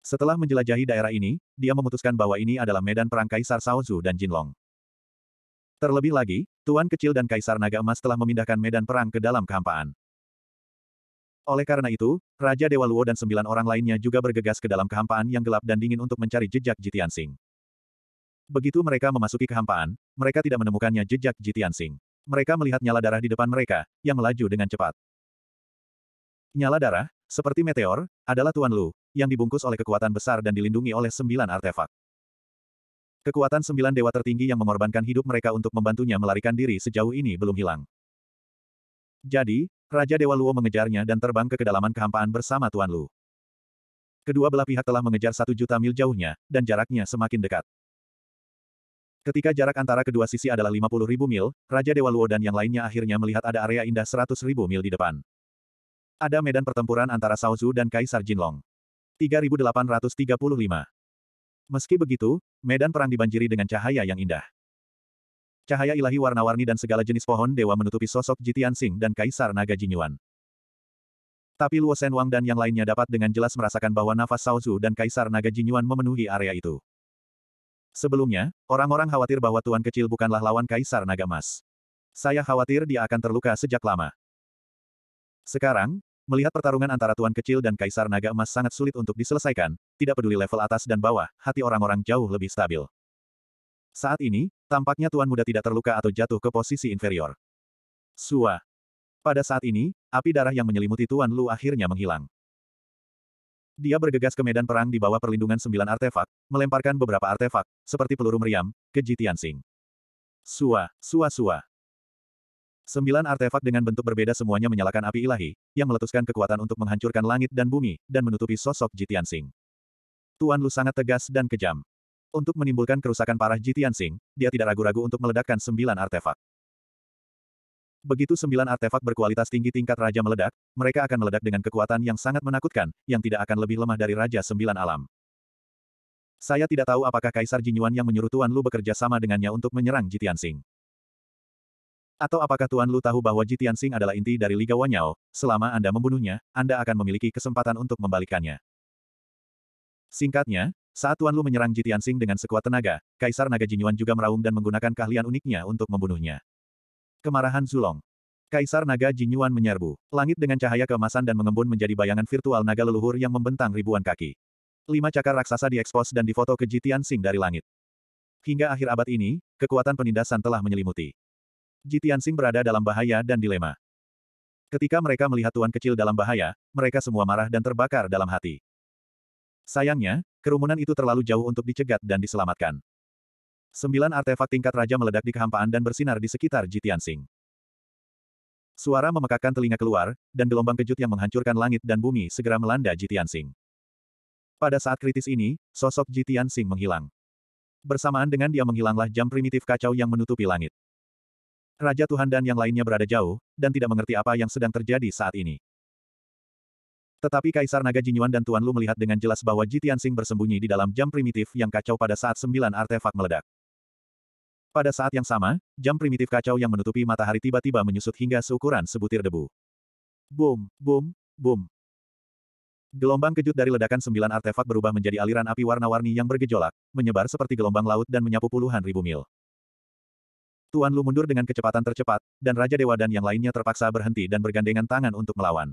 Setelah menjelajahi daerah ini, dia memutuskan bahwa ini adalah medan perang Kaisar Saozu dan Jinlong. Terlebih lagi, Tuan Kecil dan Kaisar Naga Emas telah memindahkan medan perang ke dalam kehampaan. Oleh karena itu, Raja Dewa Luo dan sembilan orang lainnya juga bergegas ke dalam kehampaan yang gelap dan dingin untuk mencari jejak Jitian Sing. Begitu mereka memasuki kehampaan, mereka tidak menemukannya jejak Jitian Sing. Mereka melihat nyala darah di depan mereka, yang melaju dengan cepat. Nyala darah, seperti meteor, adalah Tuan Lu, yang dibungkus oleh kekuatan besar dan dilindungi oleh sembilan artefak. Kekuatan sembilan dewa tertinggi yang mengorbankan hidup mereka untuk membantunya melarikan diri sejauh ini belum hilang. Jadi, Raja Dewa Luo mengejarnya dan terbang ke kedalaman kehampaan bersama Tuan Lu. Kedua belah pihak telah mengejar satu juta mil jauhnya, dan jaraknya semakin dekat. Ketika jarak antara kedua sisi adalah 50 ribu mil, Raja Dewa Luo dan yang lainnya akhirnya melihat ada area indah 100 ribu mil di depan. Ada medan pertempuran antara Sao Zhu dan Kaisar Jinlong. 3835. Meski begitu, medan perang dibanjiri dengan cahaya yang indah. Cahaya ilahi warna-warni dan segala jenis pohon dewa menutupi sosok Jitian Sing dan Kaisar Naga Jinyuan. Tapi Luo Sen Wang dan yang lainnya dapat dengan jelas merasakan bahwa nafas Zhu dan Kaisar Naga Jinyuan memenuhi area itu. Sebelumnya, orang-orang khawatir bahwa Tuan Kecil bukanlah lawan Kaisar Naga Mas. Saya khawatir dia akan terluka sejak lama. Sekarang, Melihat pertarungan antara Tuan Kecil dan Kaisar Naga Emas sangat sulit untuk diselesaikan, tidak peduli level atas dan bawah, hati orang-orang jauh lebih stabil. Saat ini, tampaknya Tuan Muda tidak terluka atau jatuh ke posisi inferior. Sua. Pada saat ini, api darah yang menyelimuti Tuan Lu akhirnya menghilang. Dia bergegas ke medan perang di bawah perlindungan sembilan artefak, melemparkan beberapa artefak, seperti peluru meriam, ke Jitian Sing. Sua, sua, sua. Sembilan artefak dengan bentuk berbeda semuanya menyalakan api ilahi, yang meletuskan kekuatan untuk menghancurkan langit dan bumi, dan menutupi sosok Jitian Sing. Tuan Lu sangat tegas dan kejam. Untuk menimbulkan kerusakan parah Jitian Sing, dia tidak ragu-ragu untuk meledakkan sembilan artefak. Begitu sembilan artefak berkualitas tinggi tingkat Raja meledak, mereka akan meledak dengan kekuatan yang sangat menakutkan, yang tidak akan lebih lemah dari Raja Sembilan Alam. Saya tidak tahu apakah Kaisar Jinyuan yang menyuruh Tuan Lu bekerja sama dengannya untuk menyerang Jitian Sing. Atau apakah Tuan Lu tahu bahwa Jitian Sing adalah inti dari Liga Wanyao, selama Anda membunuhnya, Anda akan memiliki kesempatan untuk membalikannya. Singkatnya, saat Tuan Lu menyerang Jitian Sing dengan sekuat tenaga, Kaisar Naga Jinyuan juga meraung dan menggunakan keahlian uniknya untuk membunuhnya. Kemarahan Zulong Kaisar Naga Jinyuan menyerbu. Langit dengan cahaya keemasan dan mengembun menjadi bayangan virtual naga leluhur yang membentang ribuan kaki. Lima cakar raksasa diekspos dan difoto ke Jitian Sing dari langit. Hingga akhir abad ini, kekuatan penindasan telah menyelimuti. Ji Tianxing berada dalam bahaya dan dilema. Ketika mereka melihat tuan kecil dalam bahaya, mereka semua marah dan terbakar dalam hati. Sayangnya, kerumunan itu terlalu jauh untuk dicegat dan diselamatkan. Sembilan artefak tingkat raja meledak di kehampaan dan bersinar di sekitar Ji Tianxing. Suara memekakkan telinga keluar, dan gelombang kejut yang menghancurkan langit dan bumi segera melanda Ji Tianxing. Pada saat kritis ini, sosok Ji Tianxing menghilang. Bersamaan dengan dia menghilanglah jam primitif kacau yang menutupi langit. Raja Tuhan dan yang lainnya berada jauh, dan tidak mengerti apa yang sedang terjadi saat ini. Tetapi Kaisar Naga Jinyuan dan Tuan Lu melihat dengan jelas bahwa Jitian Sing bersembunyi di dalam jam primitif yang kacau pada saat sembilan artefak meledak. Pada saat yang sama, jam primitif kacau yang menutupi matahari tiba-tiba menyusut hingga seukuran sebutir debu. Boom, boom, boom. Gelombang kejut dari ledakan sembilan artefak berubah menjadi aliran api warna-warni yang bergejolak, menyebar seperti gelombang laut dan menyapu puluhan ribu mil. Tuan Lu mundur dengan kecepatan tercepat, dan Raja Dewa dan yang lainnya terpaksa berhenti dan bergandengan tangan untuk melawan.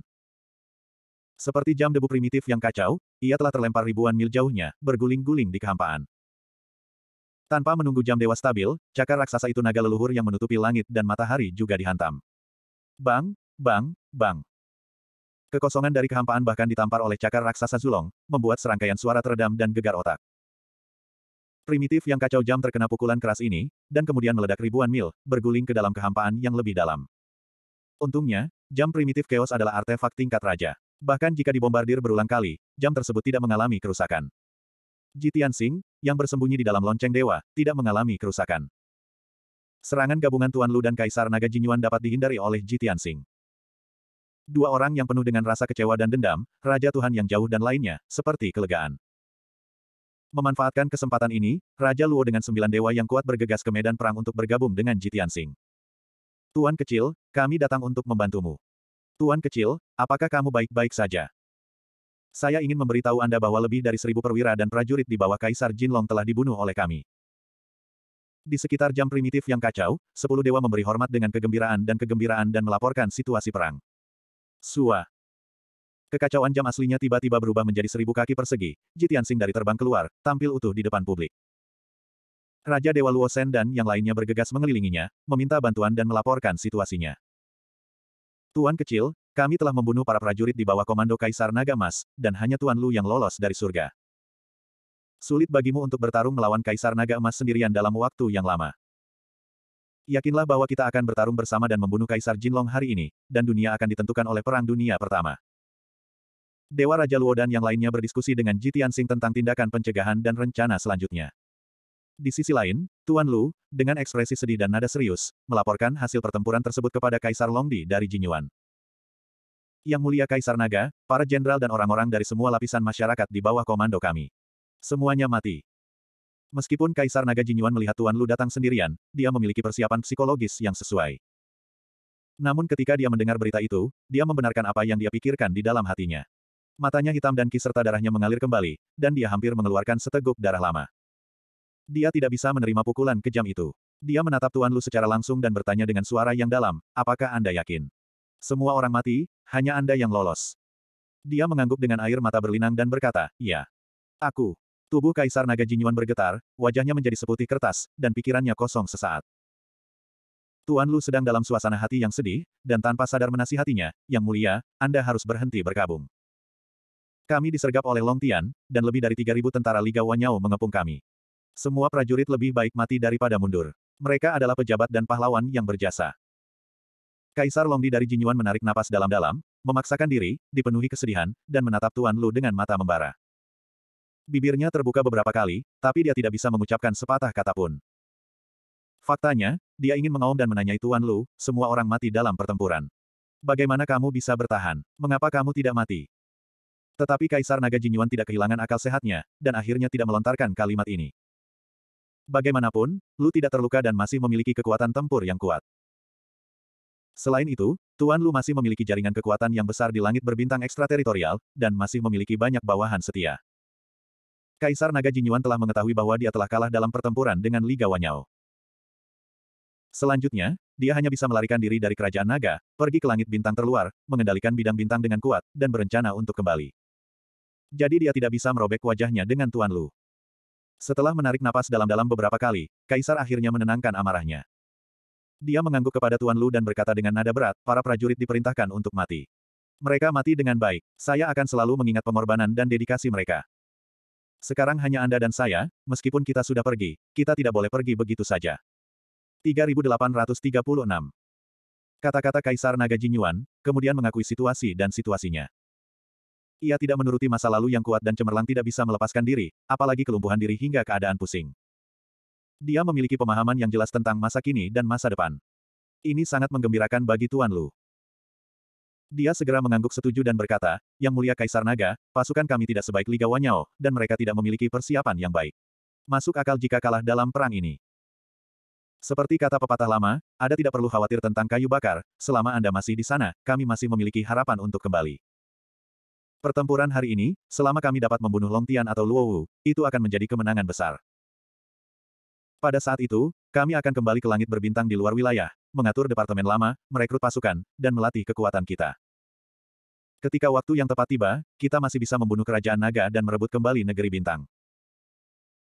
Seperti jam debu primitif yang kacau, ia telah terlempar ribuan mil jauhnya, berguling-guling di kehampaan. Tanpa menunggu jam dewa stabil, cakar raksasa itu naga leluhur yang menutupi langit dan matahari juga dihantam. Bang, bang, bang. Kekosongan dari kehampaan bahkan ditampar oleh cakar raksasa Zulong, membuat serangkaian suara teredam dan gegar otak. Primitif yang kacau jam terkena pukulan keras ini, dan kemudian meledak ribuan mil, berguling ke dalam kehampaan yang lebih dalam. Untungnya, jam primitif chaos adalah artefak tingkat raja. Bahkan jika dibombardir berulang kali, jam tersebut tidak mengalami kerusakan. Jitian Singh, yang bersembunyi di dalam lonceng dewa, tidak mengalami kerusakan. Serangan gabungan Tuan Lu dan Kaisar Naga Jinyuan dapat dihindari oleh Jitian Singh. Dua orang yang penuh dengan rasa kecewa dan dendam, Raja Tuhan yang jauh dan lainnya, seperti kelegaan. Memanfaatkan kesempatan ini, Raja Luo dengan sembilan dewa yang kuat bergegas ke medan perang untuk bergabung dengan Jitian Sing. Tuan kecil, kami datang untuk membantumu. Tuan kecil, apakah kamu baik-baik saja? Saya ingin memberitahu Anda bahwa lebih dari seribu perwira dan prajurit di bawah Kaisar Jinlong telah dibunuh oleh kami. Di sekitar jam primitif yang kacau, sepuluh dewa memberi hormat dengan kegembiraan dan kegembiraan dan melaporkan situasi perang. Suah! Kekacauan jam aslinya tiba-tiba berubah menjadi seribu kaki persegi, Jitian Jitiansing dari terbang keluar, tampil utuh di depan publik. Raja Dewa Luosen dan yang lainnya bergegas mengelilinginya, meminta bantuan dan melaporkan situasinya. Tuan kecil, kami telah membunuh para prajurit di bawah komando Kaisar Naga Mas, dan hanya Tuan Lu yang lolos dari surga. Sulit bagimu untuk bertarung melawan Kaisar Naga Emas sendirian dalam waktu yang lama. Yakinlah bahwa kita akan bertarung bersama dan membunuh Kaisar Jinlong hari ini, dan dunia akan ditentukan oleh Perang Dunia Pertama. Dewa Raja Luo dan yang lainnya berdiskusi dengan Ji Tianxing tentang tindakan pencegahan dan rencana selanjutnya. Di sisi lain, Tuan Lu, dengan ekspresi sedih dan nada serius, melaporkan hasil pertempuran tersebut kepada Kaisar Longdi dari Jinyuan. Yang Mulia Kaisar Naga, para jenderal dan orang-orang dari semua lapisan masyarakat di bawah komando kami. Semuanya mati. Meskipun Kaisar Naga Jinyuan melihat Tuan Lu datang sendirian, dia memiliki persiapan psikologis yang sesuai. Namun ketika dia mendengar berita itu, dia membenarkan apa yang dia pikirkan di dalam hatinya. Matanya hitam dan ki serta darahnya mengalir kembali, dan dia hampir mengeluarkan seteguk darah lama. Dia tidak bisa menerima pukulan kejam itu. Dia menatap Tuan Lu secara langsung dan bertanya dengan suara yang dalam, apakah Anda yakin? Semua orang mati, hanya Anda yang lolos. Dia mengangguk dengan air mata berlinang dan berkata, ya. Aku. Tubuh Kaisar Naga Jinyuan bergetar, wajahnya menjadi seputih kertas, dan pikirannya kosong sesaat. Tuan Lu sedang dalam suasana hati yang sedih, dan tanpa sadar menasihatinya, Yang Mulia, Anda harus berhenti berkabung. Kami disergap oleh Long Tian, dan lebih dari 3.000 tentara Liga Wanyao mengepung kami. Semua prajurit lebih baik mati daripada mundur. Mereka adalah pejabat dan pahlawan yang berjasa. Kaisar Longdi dari Jinyuan menarik napas dalam-dalam, memaksakan diri, dipenuhi kesedihan, dan menatap Tuan Lu dengan mata membara. Bibirnya terbuka beberapa kali, tapi dia tidak bisa mengucapkan sepatah kata pun. Faktanya, dia ingin mengaum dan menanyai Tuan Lu, semua orang mati dalam pertempuran. Bagaimana kamu bisa bertahan? Mengapa kamu tidak mati? Tetapi Kaisar Naga Jinyuan tidak kehilangan akal sehatnya, dan akhirnya tidak melontarkan kalimat ini. Bagaimanapun, Lu tidak terluka dan masih memiliki kekuatan tempur yang kuat. Selain itu, Tuan Lu masih memiliki jaringan kekuatan yang besar di langit berbintang ekstrateritorial, dan masih memiliki banyak bawahan setia. Kaisar Naga Jinyuan telah mengetahui bahwa dia telah kalah dalam pertempuran dengan Liga Wanyao. Selanjutnya, dia hanya bisa melarikan diri dari kerajaan naga, pergi ke langit bintang terluar, mengendalikan bidang bintang dengan kuat, dan berencana untuk kembali jadi dia tidak bisa merobek wajahnya dengan Tuan Lu. Setelah menarik napas dalam-dalam beberapa kali, Kaisar akhirnya menenangkan amarahnya. Dia mengangguk kepada Tuan Lu dan berkata dengan nada berat, para prajurit diperintahkan untuk mati. Mereka mati dengan baik. Saya akan selalu mengingat pengorbanan dan dedikasi mereka. Sekarang hanya Anda dan saya, meskipun kita sudah pergi, kita tidak boleh pergi begitu saja. 3836 Kata-kata Kaisar Naga Jinyuan, kemudian mengakui situasi dan situasinya. Ia tidak menuruti masa lalu yang kuat dan cemerlang tidak bisa melepaskan diri, apalagi kelumpuhan diri hingga keadaan pusing. Dia memiliki pemahaman yang jelas tentang masa kini dan masa depan. Ini sangat menggembirakan bagi Tuan Lu. Dia segera mengangguk setuju dan berkata, Yang Mulia Kaisar Naga, pasukan kami tidak sebaik Liga Wanyao, dan mereka tidak memiliki persiapan yang baik. Masuk akal jika kalah dalam perang ini. Seperti kata pepatah lama, ada tidak perlu khawatir tentang kayu bakar, selama Anda masih di sana, kami masih memiliki harapan untuk kembali. Pertempuran hari ini, selama kami dapat membunuh Long Tian atau Luo Wu, itu akan menjadi kemenangan besar. Pada saat itu, kami akan kembali ke langit berbintang di luar wilayah, mengatur departemen lama, merekrut pasukan, dan melatih kekuatan kita. Ketika waktu yang tepat tiba, kita masih bisa membunuh kerajaan naga dan merebut kembali negeri bintang.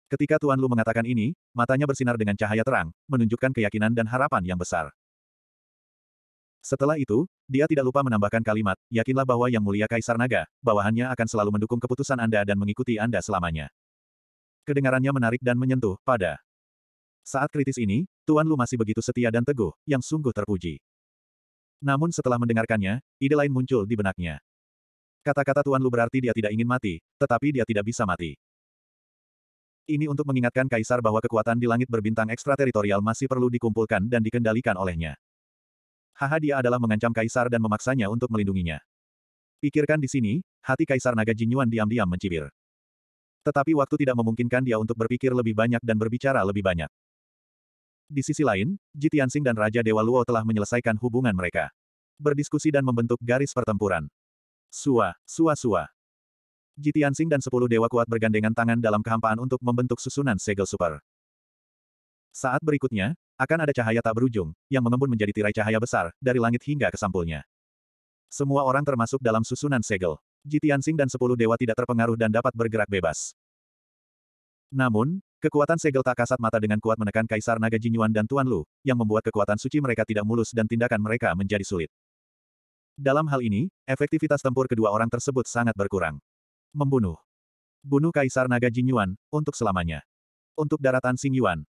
Ketika Tuan Lu mengatakan ini, matanya bersinar dengan cahaya terang, menunjukkan keyakinan dan harapan yang besar. Setelah itu, dia tidak lupa menambahkan kalimat, yakinlah bahwa Yang Mulia Kaisar Naga, bawahannya akan selalu mendukung keputusan Anda dan mengikuti Anda selamanya. Kedengarannya menarik dan menyentuh, pada saat kritis ini, Tuan Lu masih begitu setia dan teguh, yang sungguh terpuji. Namun setelah mendengarkannya, ide lain muncul di benaknya. Kata-kata Tuan Lu berarti dia tidak ingin mati, tetapi dia tidak bisa mati. Ini untuk mengingatkan Kaisar bahwa kekuatan di langit berbintang ekstrateritorial masih perlu dikumpulkan dan dikendalikan olehnya haha dia adalah mengancam kaisar dan memaksanya untuk melindunginya. Pikirkan di sini, hati kaisar naga Jinyuan diam-diam mencibir. Tetapi waktu tidak memungkinkan dia untuk berpikir lebih banyak dan berbicara lebih banyak. Di sisi lain, Jitiansing dan Raja Dewa Luo telah menyelesaikan hubungan mereka. Berdiskusi dan membentuk garis pertempuran. Sua, sua sua. Jitiansing dan sepuluh dewa kuat bergandengan tangan dalam kehampaan untuk membentuk susunan segel super. Saat berikutnya, akan ada cahaya tak berujung, yang mengembun menjadi tirai cahaya besar, dari langit hingga ke sampulnya. Semua orang termasuk dalam susunan segel. Jitiansing dan sepuluh dewa tidak terpengaruh dan dapat bergerak bebas. Namun, kekuatan segel tak kasat mata dengan kuat menekan Kaisar Naga Jinyuan dan Tuan Lu, yang membuat kekuatan suci mereka tidak mulus dan tindakan mereka menjadi sulit. Dalam hal ini, efektivitas tempur kedua orang tersebut sangat berkurang. Membunuh. Bunuh Kaisar Naga Jinyuan, untuk selamanya. Untuk daratan Xing Yuan,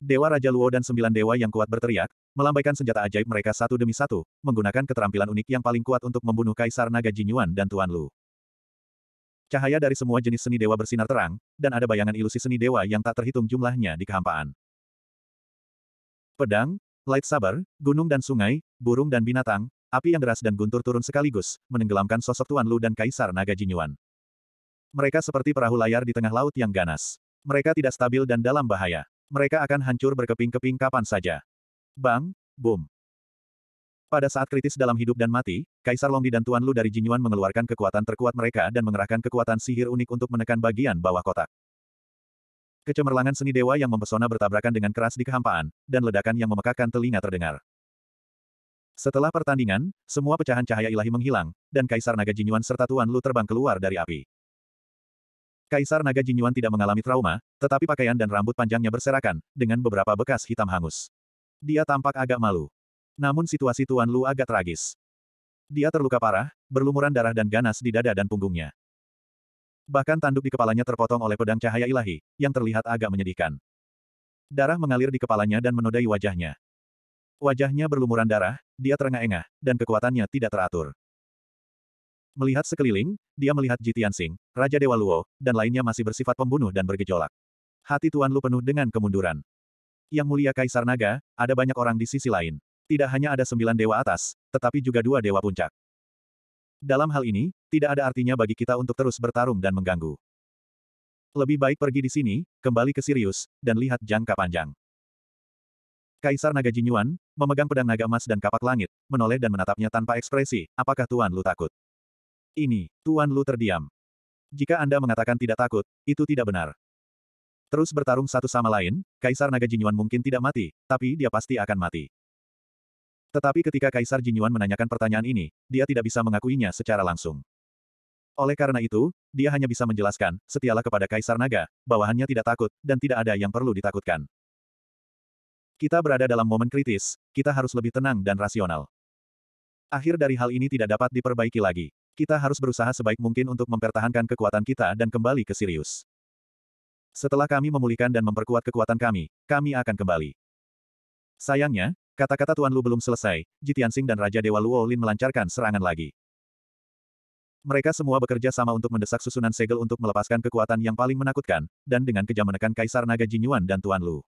Dewa Raja Luo dan sembilan dewa yang kuat berteriak, melambaikan senjata ajaib mereka satu demi satu, menggunakan keterampilan unik yang paling kuat untuk membunuh Kaisar Naga Jinyuan dan Tuan Lu. Cahaya dari semua jenis seni dewa bersinar terang, dan ada bayangan ilusi seni dewa yang tak terhitung jumlahnya di kehampaan. Pedang, light saber, gunung dan sungai, burung dan binatang, api yang deras dan guntur turun sekaligus, menenggelamkan sosok Tuan Lu dan Kaisar Naga Jinyuan. Mereka seperti perahu layar di tengah laut yang ganas. Mereka tidak stabil dan dalam bahaya mereka akan hancur berkeping-keping kapan saja. Bang, boom. Pada saat kritis dalam hidup dan mati, Kaisar Longdi dan Tuan Lu dari Jinyuan mengeluarkan kekuatan terkuat mereka dan mengerahkan kekuatan sihir unik untuk menekan bagian bawah kotak. Kecemerlangan seni dewa yang mempesona bertabrakan dengan keras di kehampaan, dan ledakan yang memekakan telinga terdengar. Setelah pertandingan, semua pecahan cahaya ilahi menghilang, dan Kaisar Naga Jinyuan serta Tuan Lu terbang keluar dari api. Kaisar Naga Jinyuan tidak mengalami trauma, tetapi pakaian dan rambut panjangnya berserakan, dengan beberapa bekas hitam hangus. Dia tampak agak malu. Namun situasi Tuan Lu agak tragis. Dia terluka parah, berlumuran darah dan ganas di dada dan punggungnya. Bahkan tanduk di kepalanya terpotong oleh pedang cahaya ilahi, yang terlihat agak menyedihkan. Darah mengalir di kepalanya dan menodai wajahnya. Wajahnya berlumuran darah, dia terengah-engah, dan kekuatannya tidak teratur. Melihat sekeliling, dia melihat Jitian Sing, Raja Dewa Luo, dan lainnya masih bersifat pembunuh dan bergejolak. Hati Tuan Lu penuh dengan kemunduran. Yang mulia Kaisar Naga, ada banyak orang di sisi lain. Tidak hanya ada sembilan dewa atas, tetapi juga dua dewa puncak. Dalam hal ini, tidak ada artinya bagi kita untuk terus bertarung dan mengganggu. Lebih baik pergi di sini, kembali ke Sirius, dan lihat jangka panjang. Kaisar Naga Jinyuan, memegang pedang naga emas dan kapak langit, menoleh dan menatapnya tanpa ekspresi, apakah Tuan Lu takut? Ini, Tuan Lu terdiam. Jika Anda mengatakan tidak takut, itu tidak benar. Terus bertarung satu sama lain, Kaisar Naga Jinyuan mungkin tidak mati, tapi dia pasti akan mati. Tetapi ketika Kaisar Jinyuan menanyakan pertanyaan ini, dia tidak bisa mengakuinya secara langsung. Oleh karena itu, dia hanya bisa menjelaskan, setialah kepada Kaisar Naga, bawahannya tidak takut, dan tidak ada yang perlu ditakutkan. Kita berada dalam momen kritis, kita harus lebih tenang dan rasional. Akhir dari hal ini tidak dapat diperbaiki lagi. Kita harus berusaha sebaik mungkin untuk mempertahankan kekuatan kita dan kembali ke Sirius. Setelah kami memulihkan dan memperkuat kekuatan kami, kami akan kembali. Sayangnya, kata-kata Tuan Lu belum selesai, Jitiansing dan Raja Dewa Luo Lin melancarkan serangan lagi. Mereka semua bekerja sama untuk mendesak susunan segel untuk melepaskan kekuatan yang paling menakutkan, dan dengan kejam menekan Kaisar Naga Jinyuan dan Tuan Lu.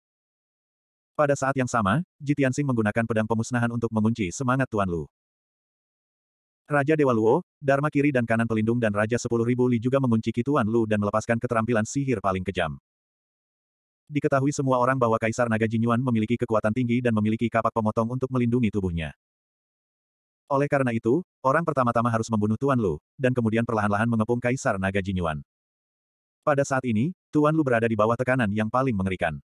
Pada saat yang sama, Jitiansing menggunakan pedang pemusnahan untuk mengunci semangat Tuan Lu. Raja Dewa Luo, Dharma Kiri dan Kanan Pelindung dan Raja Sepuluh Ribu Li juga mengunci Kituan Lu dan melepaskan keterampilan sihir paling kejam. Diketahui semua orang bahwa Kaisar Naga Jinyuan memiliki kekuatan tinggi dan memiliki kapak pemotong untuk melindungi tubuhnya. Oleh karena itu, orang pertama-tama harus membunuh Tuan Lu, dan kemudian perlahan-lahan mengepung Kaisar Naga Jinyuan. Pada saat ini, Tuan Lu berada di bawah tekanan yang paling mengerikan.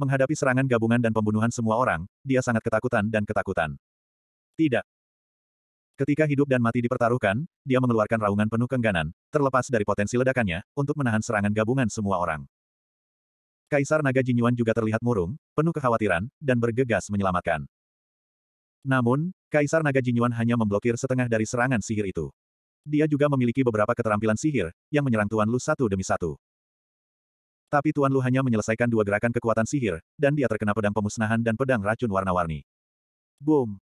Menghadapi serangan gabungan dan pembunuhan semua orang, dia sangat ketakutan dan ketakutan. Tidak, Ketika hidup dan mati dipertaruhkan, dia mengeluarkan raungan penuh kengganan, terlepas dari potensi ledakannya, untuk menahan serangan gabungan semua orang. Kaisar Naga Jinyuan juga terlihat murung, penuh kekhawatiran, dan bergegas menyelamatkan. Namun, Kaisar Naga Jinyuan hanya memblokir setengah dari serangan sihir itu. Dia juga memiliki beberapa keterampilan sihir, yang menyerang Tuan Lu satu demi satu. Tapi Tuan Lu hanya menyelesaikan dua gerakan kekuatan sihir, dan dia terkena pedang pemusnahan dan pedang racun warna-warni. Boom!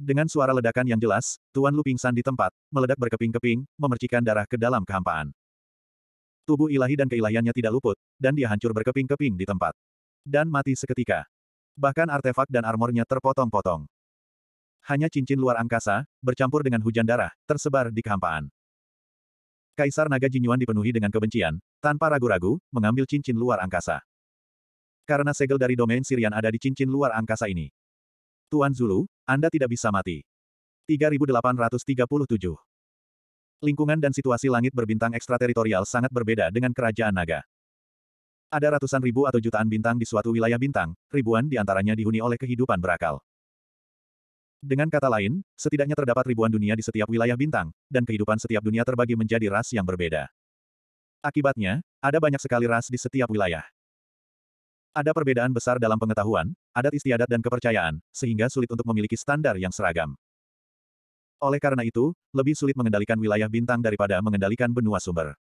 Dengan suara ledakan yang jelas, Tuan Lu pingsan di tempat, meledak berkeping-keping, memercikan darah ke dalam kehampaan. Tubuh ilahi dan keilahiannya tidak luput, dan dia hancur berkeping-keping di tempat. Dan mati seketika. Bahkan artefak dan armornya terpotong-potong. Hanya cincin luar angkasa, bercampur dengan hujan darah, tersebar di kehampaan. Kaisar Naga Jinyuan dipenuhi dengan kebencian, tanpa ragu-ragu, mengambil cincin luar angkasa. Karena segel dari domain Sirian ada di cincin luar angkasa ini. Tuan Zulu, anda tidak bisa mati. 3837 Lingkungan dan situasi langit berbintang ekstrateritorial sangat berbeda dengan kerajaan naga. Ada ratusan ribu atau jutaan bintang di suatu wilayah bintang, ribuan di antaranya dihuni oleh kehidupan berakal. Dengan kata lain, setidaknya terdapat ribuan dunia di setiap wilayah bintang, dan kehidupan setiap dunia terbagi menjadi ras yang berbeda. Akibatnya, ada banyak sekali ras di setiap wilayah. Ada perbedaan besar dalam pengetahuan, adat istiadat dan kepercayaan, sehingga sulit untuk memiliki standar yang seragam. Oleh karena itu, lebih sulit mengendalikan wilayah bintang daripada mengendalikan benua sumber.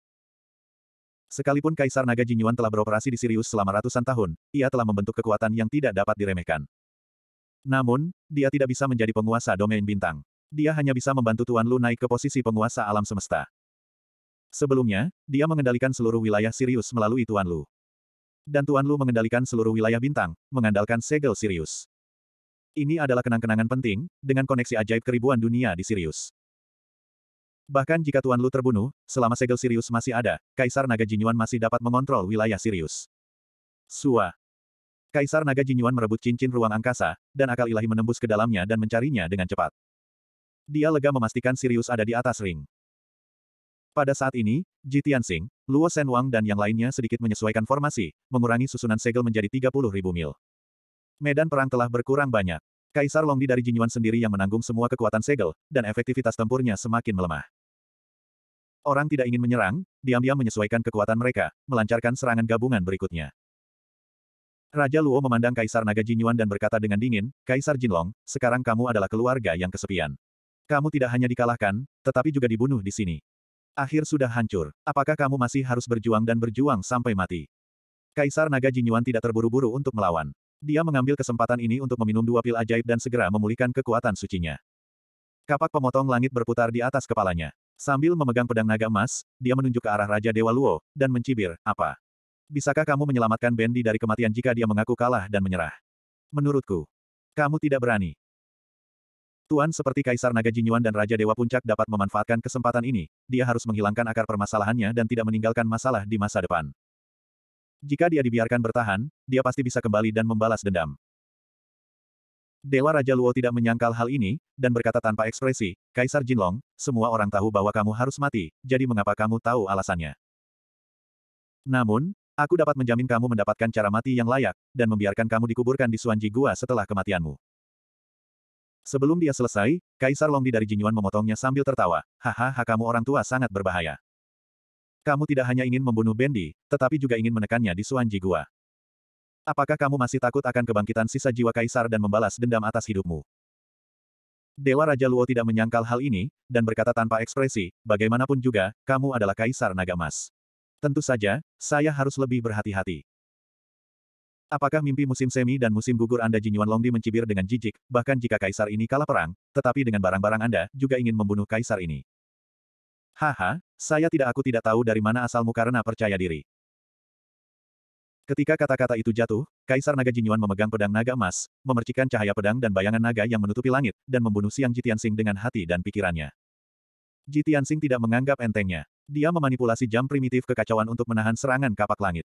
Sekalipun Kaisar Naga Jinyuan telah beroperasi di Sirius selama ratusan tahun, ia telah membentuk kekuatan yang tidak dapat diremehkan. Namun, dia tidak bisa menjadi penguasa domain bintang. Dia hanya bisa membantu Tuan Lu naik ke posisi penguasa alam semesta. Sebelumnya, dia mengendalikan seluruh wilayah Sirius melalui Tuan Lu. Dan Tuan Lu mengendalikan seluruh wilayah bintang, mengandalkan segel Sirius. Ini adalah kenang-kenangan penting, dengan koneksi ajaib keribuan dunia di Sirius. Bahkan jika Tuan Lu terbunuh, selama segel Sirius masih ada, Kaisar Naga Jinyuan masih dapat mengontrol wilayah Sirius. Sua. Kaisar Naga Jinyuan merebut cincin ruang angkasa, dan akal ilahi menembus ke dalamnya dan mencarinya dengan cepat. Dia lega memastikan Sirius ada di atas ring. Pada saat ini, Ji Tianxing, Luo Senwang dan yang lainnya sedikit menyesuaikan formasi, mengurangi susunan segel menjadi 30 ribu mil. Medan perang telah berkurang banyak. Kaisar Longdi dari Jinyuan sendiri yang menanggung semua kekuatan segel, dan efektivitas tempurnya semakin melemah. Orang tidak ingin menyerang, diam-diam menyesuaikan kekuatan mereka, melancarkan serangan gabungan berikutnya. Raja Luo memandang Kaisar Naga Jinyuan dan berkata dengan dingin, Kaisar Jinlong, sekarang kamu adalah keluarga yang kesepian. Kamu tidak hanya dikalahkan, tetapi juga dibunuh di sini. Akhir sudah hancur. Apakah kamu masih harus berjuang dan berjuang sampai mati? Kaisar Naga Jinyuan tidak terburu-buru untuk melawan. Dia mengambil kesempatan ini untuk meminum dua pil ajaib dan segera memulihkan kekuatan sucinya. Kapak pemotong langit berputar di atas kepalanya. Sambil memegang pedang naga emas, dia menunjuk ke arah Raja Dewa Luo, dan mencibir, apa? Bisakah kamu menyelamatkan Bendi dari kematian jika dia mengaku kalah dan menyerah? Menurutku, kamu tidak berani. Tuan seperti Kaisar Naga Jinyuan dan Raja Dewa Puncak dapat memanfaatkan kesempatan ini, dia harus menghilangkan akar permasalahannya dan tidak meninggalkan masalah di masa depan. Jika dia dibiarkan bertahan, dia pasti bisa kembali dan membalas dendam. Dewa Raja Luo tidak menyangkal hal ini, dan berkata tanpa ekspresi, Kaisar Jinlong, semua orang tahu bahwa kamu harus mati, jadi mengapa kamu tahu alasannya? Namun, aku dapat menjamin kamu mendapatkan cara mati yang layak, dan membiarkan kamu dikuburkan di Suanji Gua setelah kematianmu. Sebelum dia selesai, Kaisar Longdi dari Jinyuan memotongnya sambil tertawa. Hahaha kamu orang tua sangat berbahaya. Kamu tidak hanya ingin membunuh Bendi, tetapi juga ingin menekannya di Suanji Gua. Apakah kamu masih takut akan kebangkitan sisa jiwa Kaisar dan membalas dendam atas hidupmu? Dewa Raja Luo tidak menyangkal hal ini, dan berkata tanpa ekspresi, bagaimanapun juga, kamu adalah Kaisar Naga Mas. Tentu saja, saya harus lebih berhati-hati. Apakah mimpi musim semi dan musim gugur Anda Jinyuan Longdi mencibir dengan jijik, bahkan jika kaisar ini kalah perang, tetapi dengan barang-barang Anda juga ingin membunuh kaisar ini? Haha, saya tidak aku tidak tahu dari mana asalmu karena percaya diri. Ketika kata-kata itu jatuh, Kaisar Naga Jinyuan memegang pedang naga emas, memercikan cahaya pedang dan bayangan naga yang menutupi langit, dan membunuh Siang Jitiansing dengan hati dan pikirannya. Jitiansing tidak menganggap entengnya. Dia memanipulasi jam primitif kekacauan untuk menahan serangan kapak langit.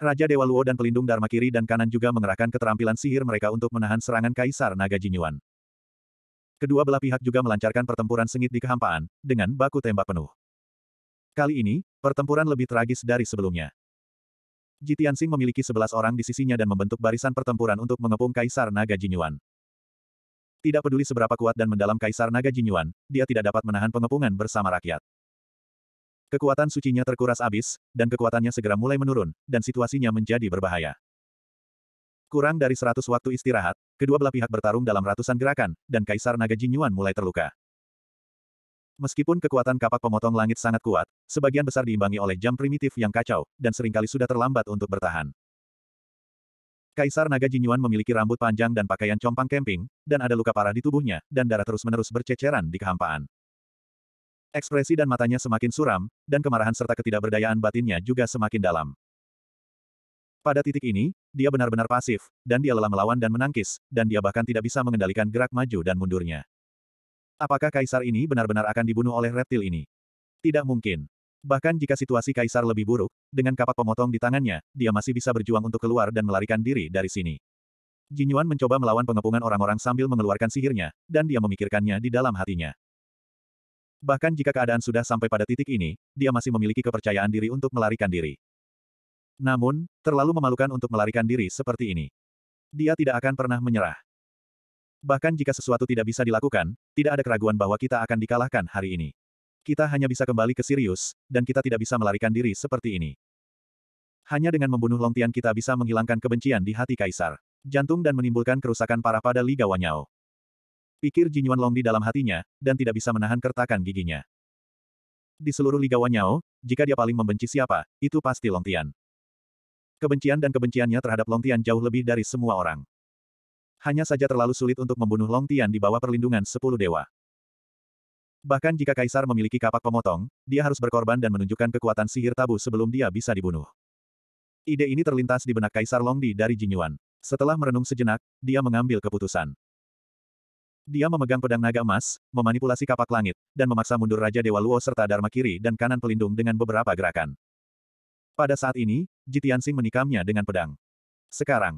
Raja Dewa Luo dan pelindung Dharma kiri dan kanan juga mengerahkan keterampilan sihir mereka untuk menahan serangan Kaisar Naga Jinyuan. Kedua belah pihak juga melancarkan pertempuran sengit di kehampaan, dengan baku tembak penuh. Kali ini, pertempuran lebih tragis dari sebelumnya. Jitiansing memiliki sebelas orang di sisinya dan membentuk barisan pertempuran untuk mengepung Kaisar Naga Jinyuan. Tidak peduli seberapa kuat dan mendalam Kaisar Naga Jinyuan, dia tidak dapat menahan pengepungan bersama rakyat. Kekuatan sucinya terkuras abis, dan kekuatannya segera mulai menurun, dan situasinya menjadi berbahaya. Kurang dari seratus waktu istirahat, kedua belah pihak bertarung dalam ratusan gerakan, dan Kaisar Naga Jinyuan mulai terluka. Meskipun kekuatan kapak pemotong langit sangat kuat, sebagian besar diimbangi oleh jam primitif yang kacau, dan seringkali sudah terlambat untuk bertahan. Kaisar Naga Jinyuan memiliki rambut panjang dan pakaian compang kemping, dan ada luka parah di tubuhnya, dan darah terus-menerus berceceran di kehampaan. Ekspresi dan matanya semakin suram, dan kemarahan serta ketidakberdayaan batinnya juga semakin dalam. Pada titik ini, dia benar-benar pasif, dan dia lelah melawan dan menangkis, dan dia bahkan tidak bisa mengendalikan gerak maju dan mundurnya. Apakah kaisar ini benar-benar akan dibunuh oleh reptil ini? Tidak mungkin. Bahkan jika situasi kaisar lebih buruk, dengan kapak pemotong di tangannya, dia masih bisa berjuang untuk keluar dan melarikan diri dari sini. Jinyuan mencoba melawan pengepungan orang-orang sambil mengeluarkan sihirnya, dan dia memikirkannya di dalam hatinya. Bahkan jika keadaan sudah sampai pada titik ini, dia masih memiliki kepercayaan diri untuk melarikan diri. Namun, terlalu memalukan untuk melarikan diri seperti ini. Dia tidak akan pernah menyerah. Bahkan jika sesuatu tidak bisa dilakukan, tidak ada keraguan bahwa kita akan dikalahkan hari ini. Kita hanya bisa kembali ke Sirius, dan kita tidak bisa melarikan diri seperti ini. Hanya dengan membunuh Longtian kita bisa menghilangkan kebencian di hati Kaisar. Jantung dan menimbulkan kerusakan parah pada Liga Wanyao pikir Jinyuan Long di dalam hatinya, dan tidak bisa menahan kertakan giginya. Di seluruh Liga Wanyao, jika dia paling membenci siapa, itu pasti Long Tian. Kebencian dan kebenciannya terhadap Long Tian jauh lebih dari semua orang. Hanya saja terlalu sulit untuk membunuh Long Tian di bawah perlindungan sepuluh dewa. Bahkan jika Kaisar memiliki kapak pemotong, dia harus berkorban dan menunjukkan kekuatan sihir tabu sebelum dia bisa dibunuh. Ide ini terlintas di benak Kaisar Longdi dari Jinyuan. Setelah merenung sejenak, dia mengambil keputusan. Dia memegang pedang naga emas, memanipulasi kapak langit, dan memaksa mundur Raja Dewa Luo serta Dharma kiri dan kanan pelindung dengan beberapa gerakan. Pada saat ini, Jitiansing menikamnya dengan pedang. Sekarang,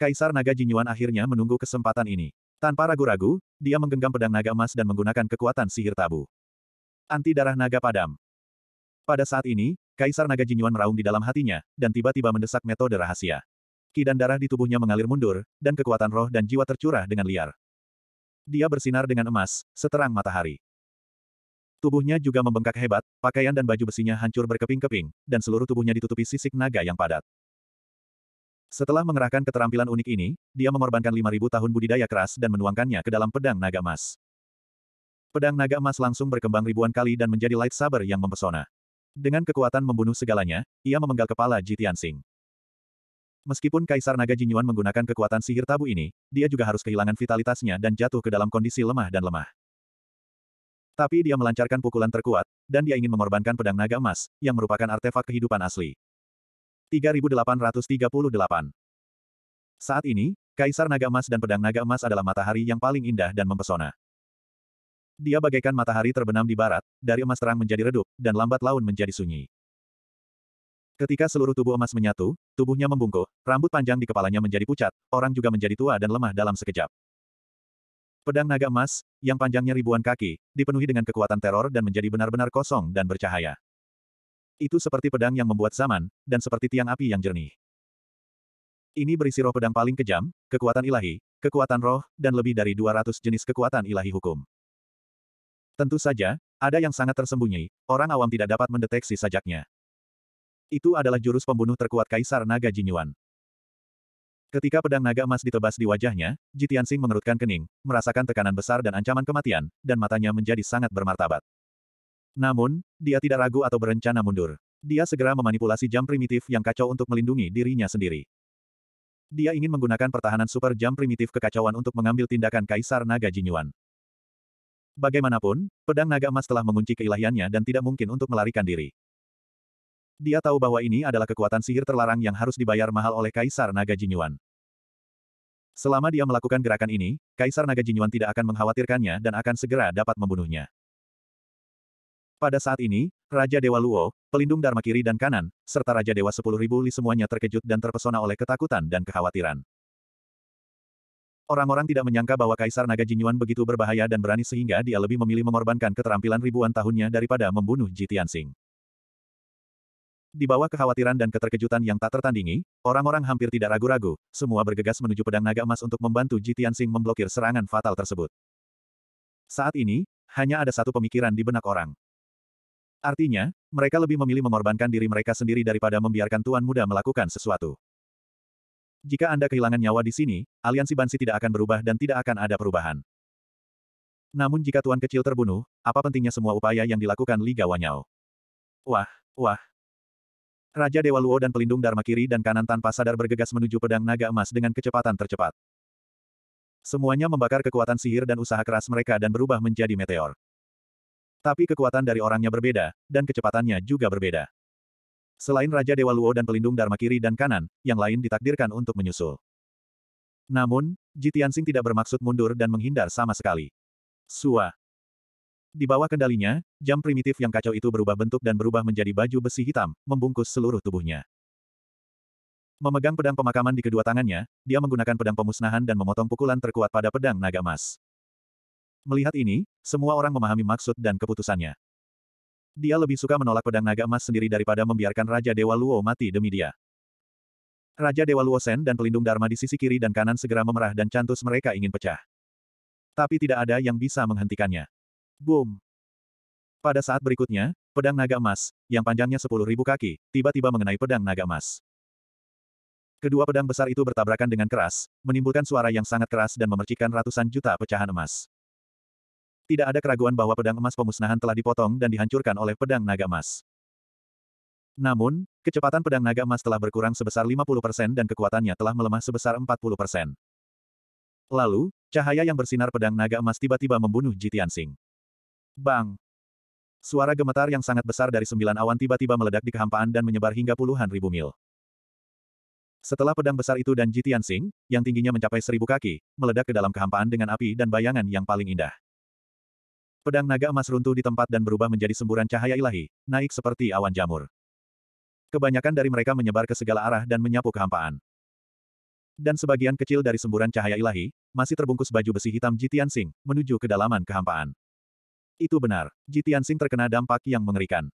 Kaisar Naga Jinyuan akhirnya menunggu kesempatan ini. Tanpa ragu-ragu, dia menggenggam pedang naga emas dan menggunakan kekuatan sihir tabu. Anti darah naga padam. Pada saat ini, Kaisar Naga Jinyuan meraung di dalam hatinya, dan tiba-tiba mendesak metode rahasia. Kidan darah di tubuhnya mengalir mundur, dan kekuatan roh dan jiwa tercurah dengan liar. Dia bersinar dengan emas, seterang matahari. Tubuhnya juga membengkak hebat, pakaian dan baju besinya hancur berkeping-keping, dan seluruh tubuhnya ditutupi sisik naga yang padat. Setelah mengerahkan keterampilan unik ini, dia mengorbankan 5.000 tahun budidaya keras dan menuangkannya ke dalam pedang naga emas. Pedang naga emas langsung berkembang ribuan kali dan menjadi light saber yang mempesona. Dengan kekuatan membunuh segalanya, ia memenggal kepala Jitian Singh. Meskipun Kaisar Naga Jinyuan menggunakan kekuatan sihir tabu ini, dia juga harus kehilangan vitalitasnya dan jatuh ke dalam kondisi lemah dan lemah. Tapi dia melancarkan pukulan terkuat, dan dia ingin mengorbankan pedang naga emas, yang merupakan artefak kehidupan asli. 3838 Saat ini, Kaisar Naga Emas dan Pedang Naga Emas adalah matahari yang paling indah dan mempesona. Dia bagaikan matahari terbenam di barat, dari emas terang menjadi redup, dan lambat laun menjadi sunyi. Ketika seluruh tubuh emas menyatu, tubuhnya membungkuk, rambut panjang di kepalanya menjadi pucat, orang juga menjadi tua dan lemah dalam sekejap. Pedang naga emas, yang panjangnya ribuan kaki, dipenuhi dengan kekuatan teror dan menjadi benar-benar kosong dan bercahaya. Itu seperti pedang yang membuat zaman, dan seperti tiang api yang jernih. Ini berisi roh pedang paling kejam, kekuatan ilahi, kekuatan roh, dan lebih dari 200 jenis kekuatan ilahi hukum. Tentu saja, ada yang sangat tersembunyi, orang awam tidak dapat mendeteksi sajaknya. Itu adalah jurus pembunuh terkuat Kaisar Naga Jinyuan. Ketika pedang naga emas ditebas di wajahnya, Jitiansing mengerutkan kening, merasakan tekanan besar dan ancaman kematian, dan matanya menjadi sangat bermartabat. Namun, dia tidak ragu atau berencana mundur. Dia segera memanipulasi jam primitif yang kacau untuk melindungi dirinya sendiri. Dia ingin menggunakan pertahanan super jam primitif kekacauan untuk mengambil tindakan Kaisar Naga Jinyuan. Bagaimanapun, pedang naga emas telah mengunci keilahiannya dan tidak mungkin untuk melarikan diri. Dia tahu bahwa ini adalah kekuatan sihir terlarang yang harus dibayar mahal oleh Kaisar Naga Jinyuan. Selama dia melakukan gerakan ini, Kaisar Naga Jinyuan tidak akan mengkhawatirkannya dan akan segera dapat membunuhnya. Pada saat ini, Raja Dewa Luo, pelindung Dharma kiri dan kanan, serta Raja Dewa Sepuluh Ribu Li semuanya terkejut dan terpesona oleh ketakutan dan kekhawatiran. Orang-orang tidak menyangka bahwa Kaisar Naga Jinyuan begitu berbahaya dan berani sehingga dia lebih memilih mengorbankan keterampilan ribuan tahunnya daripada membunuh Jitian Sing. Di bawah kekhawatiran dan keterkejutan yang tak tertandingi, orang-orang hampir tidak ragu-ragu, semua bergegas menuju pedang naga emas untuk membantu Jitian Sing memblokir serangan fatal tersebut. Saat ini, hanya ada satu pemikiran di benak orang. Artinya, mereka lebih memilih mengorbankan diri mereka sendiri daripada membiarkan Tuan Muda melakukan sesuatu. Jika Anda kehilangan nyawa di sini, aliansi Bansi tidak akan berubah dan tidak akan ada perubahan. Namun jika Tuan Kecil terbunuh, apa pentingnya semua upaya yang dilakukan Liga Wanyao? Wah, wah, Raja Dewa Luo dan pelindung Dharma kiri dan kanan tanpa sadar bergegas menuju pedang naga emas dengan kecepatan tercepat. Semuanya membakar kekuatan sihir dan usaha keras mereka dan berubah menjadi meteor. Tapi kekuatan dari orangnya berbeda, dan kecepatannya juga berbeda. Selain Raja Dewa Luo dan pelindung Dharma kiri dan kanan, yang lain ditakdirkan untuk menyusul. Namun, Jitian Sing tidak bermaksud mundur dan menghindar sama sekali. Suah! Di bawah kendalinya, jam primitif yang kacau itu berubah bentuk dan berubah menjadi baju besi hitam, membungkus seluruh tubuhnya. Memegang pedang pemakaman di kedua tangannya, dia menggunakan pedang pemusnahan dan memotong pukulan terkuat pada pedang naga emas. Melihat ini, semua orang memahami maksud dan keputusannya. Dia lebih suka menolak pedang naga emas sendiri daripada membiarkan Raja Dewa Luo mati demi dia. Raja Dewa Luo Sen dan pelindung Dharma di sisi kiri dan kanan segera memerah dan cantus mereka ingin pecah. Tapi tidak ada yang bisa menghentikannya. Boom! Pada saat berikutnya, pedang naga emas, yang panjangnya 10.000 kaki, tiba-tiba mengenai pedang naga emas. Kedua pedang besar itu bertabrakan dengan keras, menimbulkan suara yang sangat keras dan memercikkan ratusan juta pecahan emas. Tidak ada keraguan bahwa pedang emas pemusnahan telah dipotong dan dihancurkan oleh pedang naga emas. Namun, kecepatan pedang naga emas telah berkurang sebesar 50% dan kekuatannya telah melemah sebesar 40%. Lalu, cahaya yang bersinar pedang naga emas tiba-tiba membunuh Jitian Sing. Bang! Suara gemetar yang sangat besar dari sembilan awan tiba-tiba meledak di kehampaan dan menyebar hingga puluhan ribu mil. Setelah pedang besar itu dan Jitian Sing, yang tingginya mencapai seribu kaki, meledak ke dalam kehampaan dengan api dan bayangan yang paling indah. Pedang naga emas runtuh di tempat dan berubah menjadi semburan cahaya ilahi, naik seperti awan jamur. Kebanyakan dari mereka menyebar ke segala arah dan menyapu kehampaan. Dan sebagian kecil dari semburan cahaya ilahi, masih terbungkus baju besi hitam Jitian Sing, menuju kedalaman kehampaan. Itu benar, Ji Tianxing terkena dampak yang mengerikan.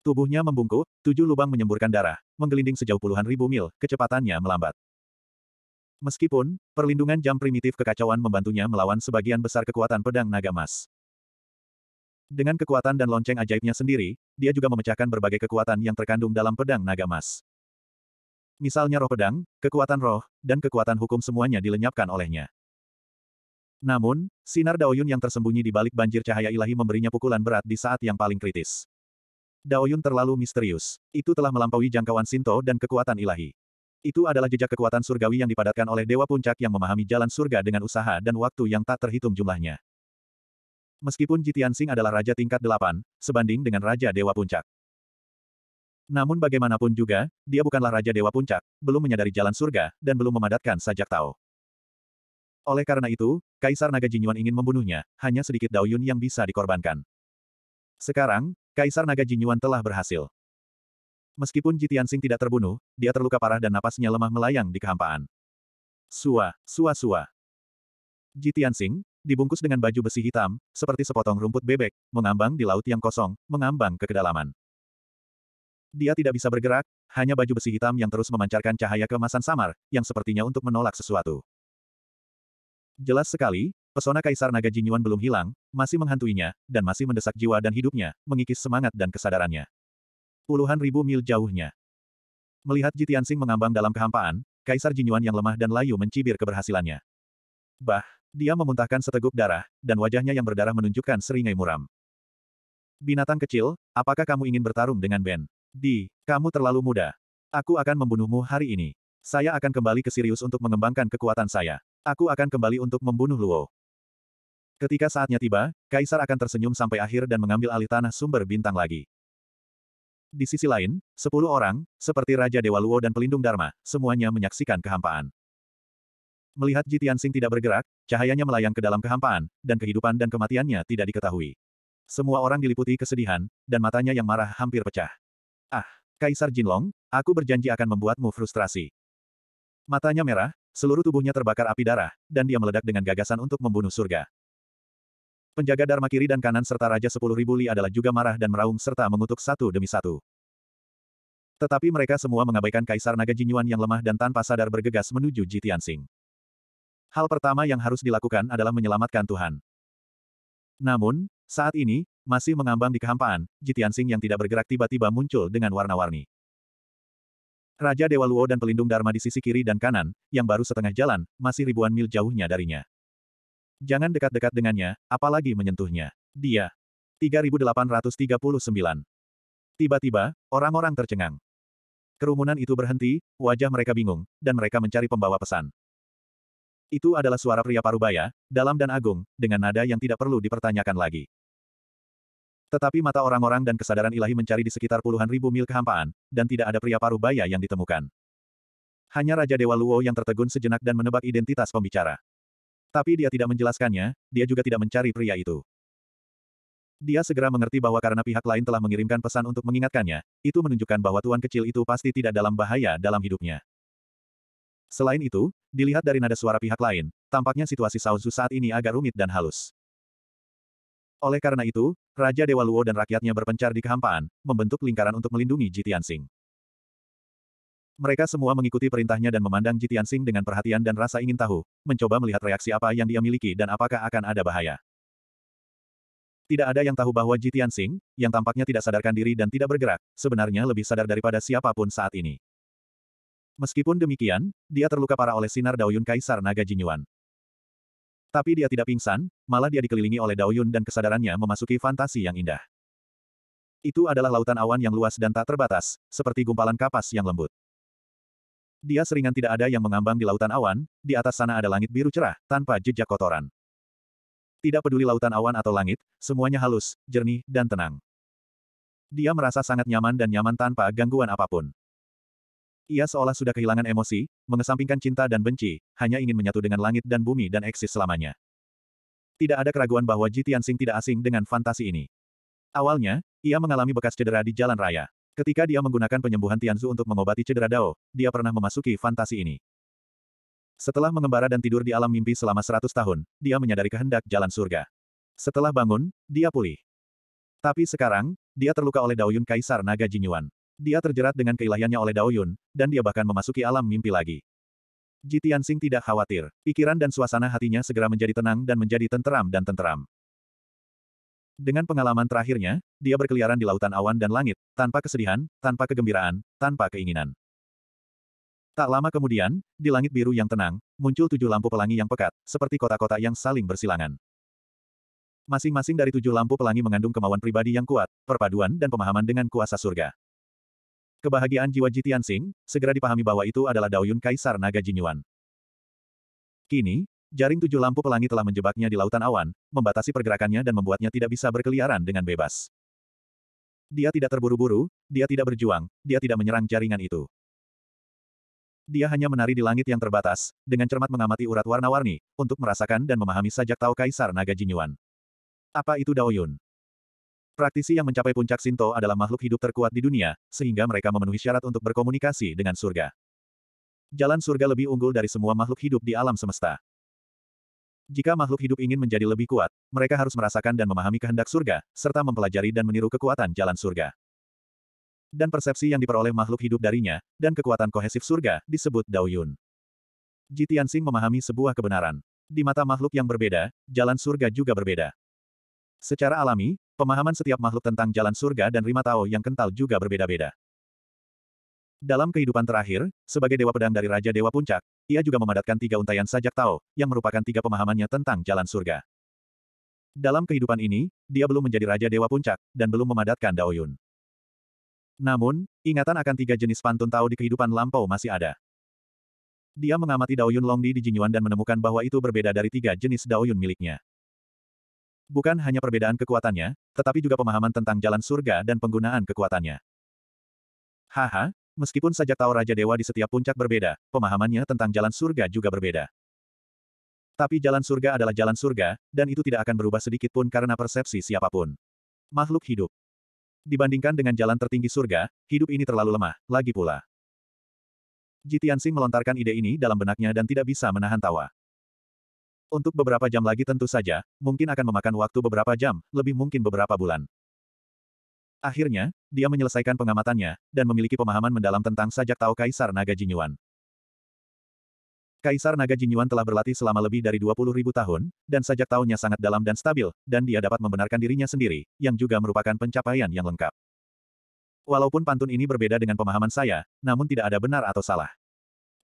Tubuhnya membungkuk, tujuh lubang menyemburkan darah, menggelinding sejauh puluhan ribu mil, kecepatannya melambat. Meskipun, perlindungan jam primitif kekacauan membantunya melawan sebagian besar kekuatan pedang naga emas. Dengan kekuatan dan lonceng ajaibnya sendiri, dia juga memecahkan berbagai kekuatan yang terkandung dalam pedang naga emas. Misalnya roh pedang, kekuatan roh, dan kekuatan hukum semuanya dilenyapkan olehnya. Namun, sinar Daoyun yang tersembunyi di balik banjir cahaya ilahi memberinya pukulan berat di saat yang paling kritis. Daoyun terlalu misterius. Itu telah melampaui jangkauan Sinto dan kekuatan ilahi. Itu adalah jejak kekuatan surgawi yang dipadatkan oleh Dewa Puncak yang memahami jalan surga dengan usaha dan waktu yang tak terhitung jumlahnya. Meskipun Jitian Sing adalah raja tingkat delapan, sebanding dengan raja Dewa Puncak. Namun bagaimanapun juga, dia bukanlah raja Dewa Puncak, belum menyadari jalan surga, dan belum memadatkan sajak Tao. Oleh karena itu, Kaisar Naga Jinyuan ingin membunuhnya, hanya sedikit Daoyun yang bisa dikorbankan. Sekarang, Kaisar Naga Jinyuan telah berhasil. Meskipun Sing tidak terbunuh, dia terluka parah dan napasnya lemah melayang di kehampaan. Sua, sua sua. Sing, dibungkus dengan baju besi hitam, seperti sepotong rumput bebek, mengambang di laut yang kosong, mengambang ke kedalaman. Dia tidak bisa bergerak, hanya baju besi hitam yang terus memancarkan cahaya kemasan samar, yang sepertinya untuk menolak sesuatu. Jelas sekali, pesona Kaisar Naga Jinyuan belum hilang, masih menghantuinya, dan masih mendesak jiwa dan hidupnya, mengikis semangat dan kesadarannya. Puluhan ribu mil jauhnya. Melihat Jitiansing mengambang dalam kehampaan, Kaisar Jinyuan yang lemah dan layu mencibir keberhasilannya. Bah, dia memuntahkan seteguk darah, dan wajahnya yang berdarah menunjukkan seringai muram. Binatang kecil, apakah kamu ingin bertarung dengan Ben? Di, kamu terlalu muda. Aku akan membunuhmu hari ini. Saya akan kembali ke Sirius untuk mengembangkan kekuatan saya. Aku akan kembali untuk membunuh Luo. Ketika saatnya tiba, Kaisar akan tersenyum sampai akhir dan mengambil alih tanah sumber bintang lagi. Di sisi lain, sepuluh orang, seperti Raja Dewa Luo dan Pelindung Dharma, semuanya menyaksikan kehampaan. Melihat Jitian Sing tidak bergerak, cahayanya melayang ke dalam kehampaan, dan kehidupan dan kematiannya tidak diketahui. Semua orang diliputi kesedihan, dan matanya yang marah hampir pecah. Ah, Kaisar Jinlong, aku berjanji akan membuatmu frustrasi. Matanya merah, Seluruh tubuhnya terbakar api darah, dan dia meledak dengan gagasan untuk membunuh surga. Penjaga Dharma kiri dan kanan serta Raja Sepuluh Ribu Li adalah juga marah dan meraung serta mengutuk satu demi satu. Tetapi mereka semua mengabaikan Kaisar Naga Jinyuan yang lemah dan tanpa sadar bergegas menuju Sing. Hal pertama yang harus dilakukan adalah menyelamatkan Tuhan. Namun, saat ini, masih mengambang di kehampaan, Sing yang tidak bergerak tiba-tiba muncul dengan warna-warni. Raja Dewa Luo dan pelindung Dharma di sisi kiri dan kanan, yang baru setengah jalan, masih ribuan mil jauhnya darinya. Jangan dekat-dekat dengannya, apalagi menyentuhnya. Dia. 3839. Tiba-tiba, orang-orang tercengang. Kerumunan itu berhenti, wajah mereka bingung, dan mereka mencari pembawa pesan. Itu adalah suara pria parubaya, dalam dan agung, dengan nada yang tidak perlu dipertanyakan lagi. Tetapi mata orang-orang dan kesadaran ilahi mencari di sekitar puluhan ribu mil kehampaan, dan tidak ada pria paruh baya yang ditemukan. Hanya Raja Dewa Luo yang tertegun sejenak dan menebak identitas pembicara. Tapi dia tidak menjelaskannya, dia juga tidak mencari pria itu. Dia segera mengerti bahwa karena pihak lain telah mengirimkan pesan untuk mengingatkannya, itu menunjukkan bahwa tuan kecil itu pasti tidak dalam bahaya dalam hidupnya. Selain itu, dilihat dari nada suara pihak lain, tampaknya situasi Sauzu saat ini agak rumit dan halus. Oleh karena itu, Raja Dewa Luo dan rakyatnya berpencar di kehampaan, membentuk lingkaran untuk melindungi Jitian Sing. Mereka semua mengikuti perintahnya dan memandang Jitian Sing dengan perhatian dan rasa ingin tahu, mencoba melihat reaksi apa yang dia miliki dan apakah akan ada bahaya. Tidak ada yang tahu bahwa Jitian Sing, yang tampaknya tidak sadarkan diri dan tidak bergerak, sebenarnya lebih sadar daripada siapapun saat ini. Meskipun demikian, dia terluka parah oleh sinar Daoyun Kaisar Naga Jinyuan. Tapi dia tidak pingsan, malah dia dikelilingi oleh Daoyun dan kesadarannya memasuki fantasi yang indah. Itu adalah lautan awan yang luas dan tak terbatas, seperti gumpalan kapas yang lembut. Dia seringan tidak ada yang mengambang di lautan awan, di atas sana ada langit biru cerah, tanpa jejak kotoran. Tidak peduli lautan awan atau langit, semuanya halus, jernih, dan tenang. Dia merasa sangat nyaman dan nyaman tanpa gangguan apapun. Ia seolah sudah kehilangan emosi, mengesampingkan cinta dan benci, hanya ingin menyatu dengan langit dan bumi dan eksis selamanya. Tidak ada keraguan bahwa Ji Tianxing tidak asing dengan fantasi ini. Awalnya, ia mengalami bekas cedera di jalan raya. Ketika dia menggunakan penyembuhan Tianzu untuk mengobati cedera Dao, dia pernah memasuki fantasi ini. Setelah mengembara dan tidur di alam mimpi selama seratus tahun, dia menyadari kehendak jalan surga. Setelah bangun, dia pulih. Tapi sekarang, dia terluka oleh Dao Yun Kaisar Naga Jinyuan. Dia terjerat dengan keilahiannya oleh Dao Yun, dan dia bahkan memasuki alam mimpi lagi. Ji Tianxing tidak khawatir. Pikiran dan suasana hatinya segera menjadi tenang dan menjadi tenteram dan tenteram. Dengan pengalaman terakhirnya, dia berkeliaran di lautan awan dan langit, tanpa kesedihan, tanpa kegembiraan, tanpa keinginan. Tak lama kemudian, di langit biru yang tenang, muncul tujuh lampu pelangi yang pekat, seperti kota-kota yang saling bersilangan. Masing-masing dari tujuh lampu pelangi mengandung kemauan pribadi yang kuat, perpaduan dan pemahaman dengan kuasa surga. Kebahagiaan jiwa Jitian Sing, segera dipahami bahwa itu adalah Daoyun Kaisar Naga Jinyuan. Kini, jaring tujuh lampu pelangi telah menjebaknya di lautan awan, membatasi pergerakannya dan membuatnya tidak bisa berkeliaran dengan bebas. Dia tidak terburu-buru, dia tidak berjuang, dia tidak menyerang jaringan itu. Dia hanya menari di langit yang terbatas, dengan cermat mengamati urat warna-warni, untuk merasakan dan memahami sajak tahu Kaisar Naga Jinyuan. Apa itu Daoyun? Praktisi yang mencapai puncak Sinto adalah makhluk hidup terkuat di dunia, sehingga mereka memenuhi syarat untuk berkomunikasi dengan surga. Jalan surga lebih unggul dari semua makhluk hidup di alam semesta. Jika makhluk hidup ingin menjadi lebih kuat, mereka harus merasakan dan memahami kehendak surga, serta mempelajari dan meniru kekuatan jalan surga. Dan persepsi yang diperoleh makhluk hidup darinya, dan kekuatan kohesif surga, disebut Daoyun. Ji memahami sebuah kebenaran. Di mata makhluk yang berbeda, jalan surga juga berbeda. Secara alami, Pemahaman setiap makhluk tentang jalan surga dan Rima Tao yang kental juga berbeda-beda. Dalam kehidupan terakhir, sebagai Dewa Pedang dari Raja Dewa Puncak, ia juga memadatkan tiga untayan sajak Tao, yang merupakan tiga pemahamannya tentang jalan surga. Dalam kehidupan ini, dia belum menjadi Raja Dewa Puncak, dan belum memadatkan Dao Yun. Namun, ingatan akan tiga jenis pantun Tao di kehidupan lampau masih ada. Dia mengamati Dao Yun Longdi di Jinyuan dan menemukan bahwa itu berbeda dari tiga jenis Dao Yun miliknya. Bukan hanya perbedaan kekuatannya, tetapi juga pemahaman tentang jalan surga dan penggunaan kekuatannya. Haha, meskipun sajak tahu Raja Dewa di setiap puncak berbeda, pemahamannya tentang jalan surga juga berbeda. Tapi jalan surga adalah jalan surga, dan itu tidak akan berubah sedikit pun karena persepsi siapapun. Makhluk hidup. Dibandingkan dengan jalan tertinggi surga, hidup ini terlalu lemah, lagi pula. Jitian Sing melontarkan ide ini dalam benaknya dan tidak bisa menahan tawa. Untuk beberapa jam lagi tentu saja, mungkin akan memakan waktu beberapa jam, lebih mungkin beberapa bulan. Akhirnya, dia menyelesaikan pengamatannya, dan memiliki pemahaman mendalam tentang sajak Tao Kaisar Naga Jinyuan. Kaisar Naga Jinyuan telah berlatih selama lebih dari ribu tahun, dan sajak tahunnya sangat dalam dan stabil, dan dia dapat membenarkan dirinya sendiri, yang juga merupakan pencapaian yang lengkap. Walaupun pantun ini berbeda dengan pemahaman saya, namun tidak ada benar atau salah.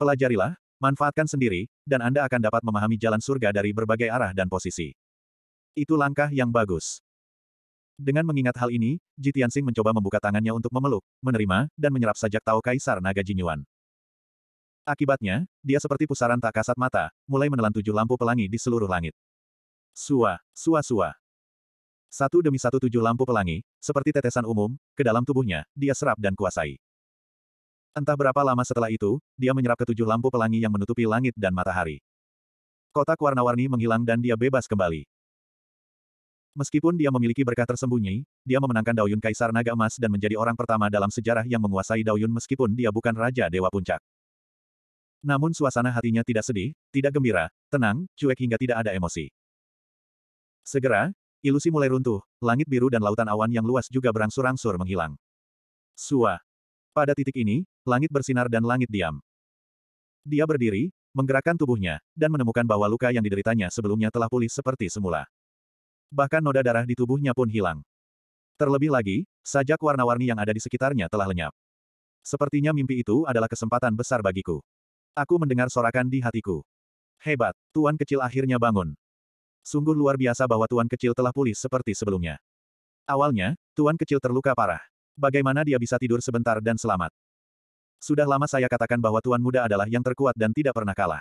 Pelajarilah, Manfaatkan sendiri, dan Anda akan dapat memahami jalan surga dari berbagai arah dan posisi. Itu langkah yang bagus. Dengan mengingat hal ini, Ji Tianxing mencoba membuka tangannya untuk memeluk, menerima, dan menyerap sajak Tao Kaisar Naga Jinyuan. Akibatnya, dia seperti pusaran tak kasat mata, mulai menelan tujuh lampu pelangi di seluruh langit. Sua, sua sua. Satu demi satu tujuh lampu pelangi, seperti tetesan umum, ke dalam tubuhnya, dia serap dan kuasai. Entah berapa lama setelah itu, dia menyerap ketujuh lampu pelangi yang menutupi langit dan matahari. Kotak warna-warni menghilang dan dia bebas kembali. Meskipun dia memiliki berkah tersembunyi, dia memenangkan Daoyun Kaisar Naga Emas dan menjadi orang pertama dalam sejarah yang menguasai Daoyun meskipun dia bukan Raja Dewa Puncak. Namun suasana hatinya tidak sedih, tidak gembira, tenang, cuek hingga tidak ada emosi. Segera, ilusi mulai runtuh, langit biru dan lautan awan yang luas juga berangsur-angsur menghilang. Suah. Pada titik ini, langit bersinar dan langit diam. Dia berdiri, menggerakkan tubuhnya, dan menemukan bahwa luka yang dideritanya sebelumnya telah pulih seperti semula. Bahkan noda darah di tubuhnya pun hilang. Terlebih lagi, sajak warna-warni yang ada di sekitarnya telah lenyap. Sepertinya mimpi itu adalah kesempatan besar bagiku. Aku mendengar sorakan di hatiku. Hebat, tuan kecil akhirnya bangun. Sungguh luar biasa bahwa tuan kecil telah pulih seperti sebelumnya. Awalnya, tuan kecil terluka parah. Bagaimana dia bisa tidur sebentar dan selamat? Sudah lama saya katakan bahwa Tuan Muda adalah yang terkuat dan tidak pernah kalah.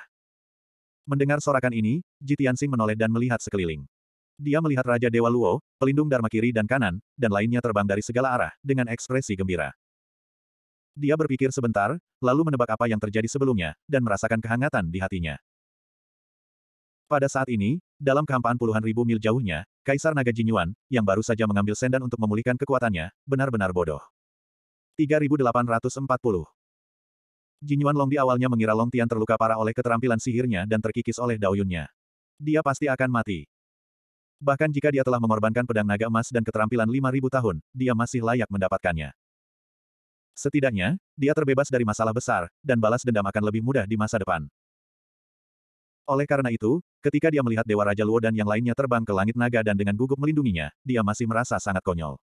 Mendengar sorakan ini, Jitiansing menoleh dan melihat sekeliling. Dia melihat Raja Dewa Luo, pelindung Dharma kiri dan kanan, dan lainnya terbang dari segala arah, dengan ekspresi gembira. Dia berpikir sebentar, lalu menebak apa yang terjadi sebelumnya, dan merasakan kehangatan di hatinya. Pada saat ini, dalam kehampaan puluhan ribu mil jauhnya, Kaisar Naga Jinyuan, yang baru saja mengambil sendan untuk memulihkan kekuatannya, benar-benar bodoh. 3840 Jinyuan Long di awalnya mengira Long Tian terluka parah oleh keterampilan sihirnya dan terkikis oleh daoyunnya. Dia pasti akan mati. Bahkan jika dia telah mengorbankan pedang naga emas dan keterampilan 5000 tahun, dia masih layak mendapatkannya. Setidaknya, dia terbebas dari masalah besar, dan balas dendam akan lebih mudah di masa depan. Oleh karena itu, ketika dia melihat Dewa Raja Luo dan yang lainnya terbang ke langit naga dan dengan gugup melindunginya, dia masih merasa sangat konyol.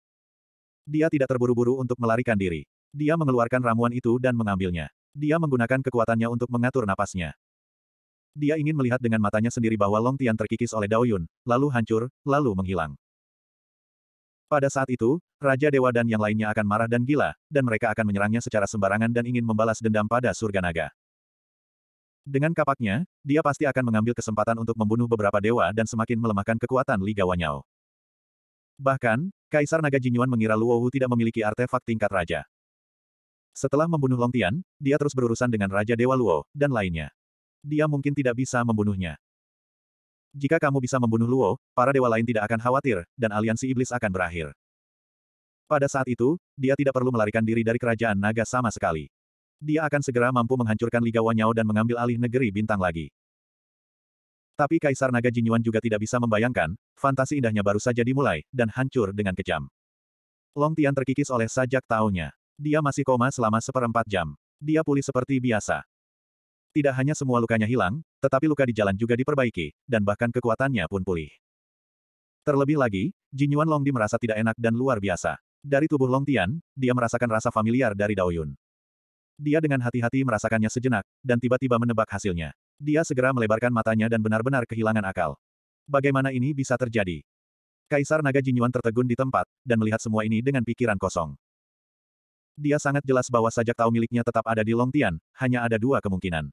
Dia tidak terburu-buru untuk melarikan diri. Dia mengeluarkan ramuan itu dan mengambilnya. Dia menggunakan kekuatannya untuk mengatur napasnya. Dia ingin melihat dengan matanya sendiri bahwa Long Tian terkikis oleh Dao Yun, lalu hancur, lalu menghilang. Pada saat itu, Raja Dewa dan yang lainnya akan marah dan gila, dan mereka akan menyerangnya secara sembarangan dan ingin membalas dendam pada surga naga. Dengan kapaknya, dia pasti akan mengambil kesempatan untuk membunuh beberapa dewa dan semakin melemahkan kekuatan Liga Wanyao. Bahkan, Kaisar Naga Jinyuan mengira Luohu tidak memiliki artefak tingkat raja. Setelah membunuh Long Tian, dia terus berurusan dengan Raja Dewa Luo, dan lainnya. Dia mungkin tidak bisa membunuhnya. Jika kamu bisa membunuh Luo, para dewa lain tidak akan khawatir, dan aliansi iblis akan berakhir. Pada saat itu, dia tidak perlu melarikan diri dari kerajaan naga sama sekali. Dia akan segera mampu menghancurkan Liga Wanyao dan mengambil alih negeri bintang lagi. Tapi Kaisar Naga Jinyuan juga tidak bisa membayangkan, fantasi indahnya baru saja dimulai, dan hancur dengan kejam. Long Tian terkikis oleh sajak taunya. Dia masih koma selama seperempat jam. Dia pulih seperti biasa. Tidak hanya semua lukanya hilang, tetapi luka di jalan juga diperbaiki, dan bahkan kekuatannya pun pulih. Terlebih lagi, Jinyuan di merasa tidak enak dan luar biasa. Dari tubuh Long Tian, dia merasakan rasa familiar dari Daoyun. Dia dengan hati-hati merasakannya sejenak, dan tiba-tiba menebak hasilnya. Dia segera melebarkan matanya dan benar-benar kehilangan akal. Bagaimana ini bisa terjadi? Kaisar Naga Jinyuan tertegun di tempat, dan melihat semua ini dengan pikiran kosong. Dia sangat jelas bahwa sajak tahu miliknya tetap ada di Long Tian, hanya ada dua kemungkinan.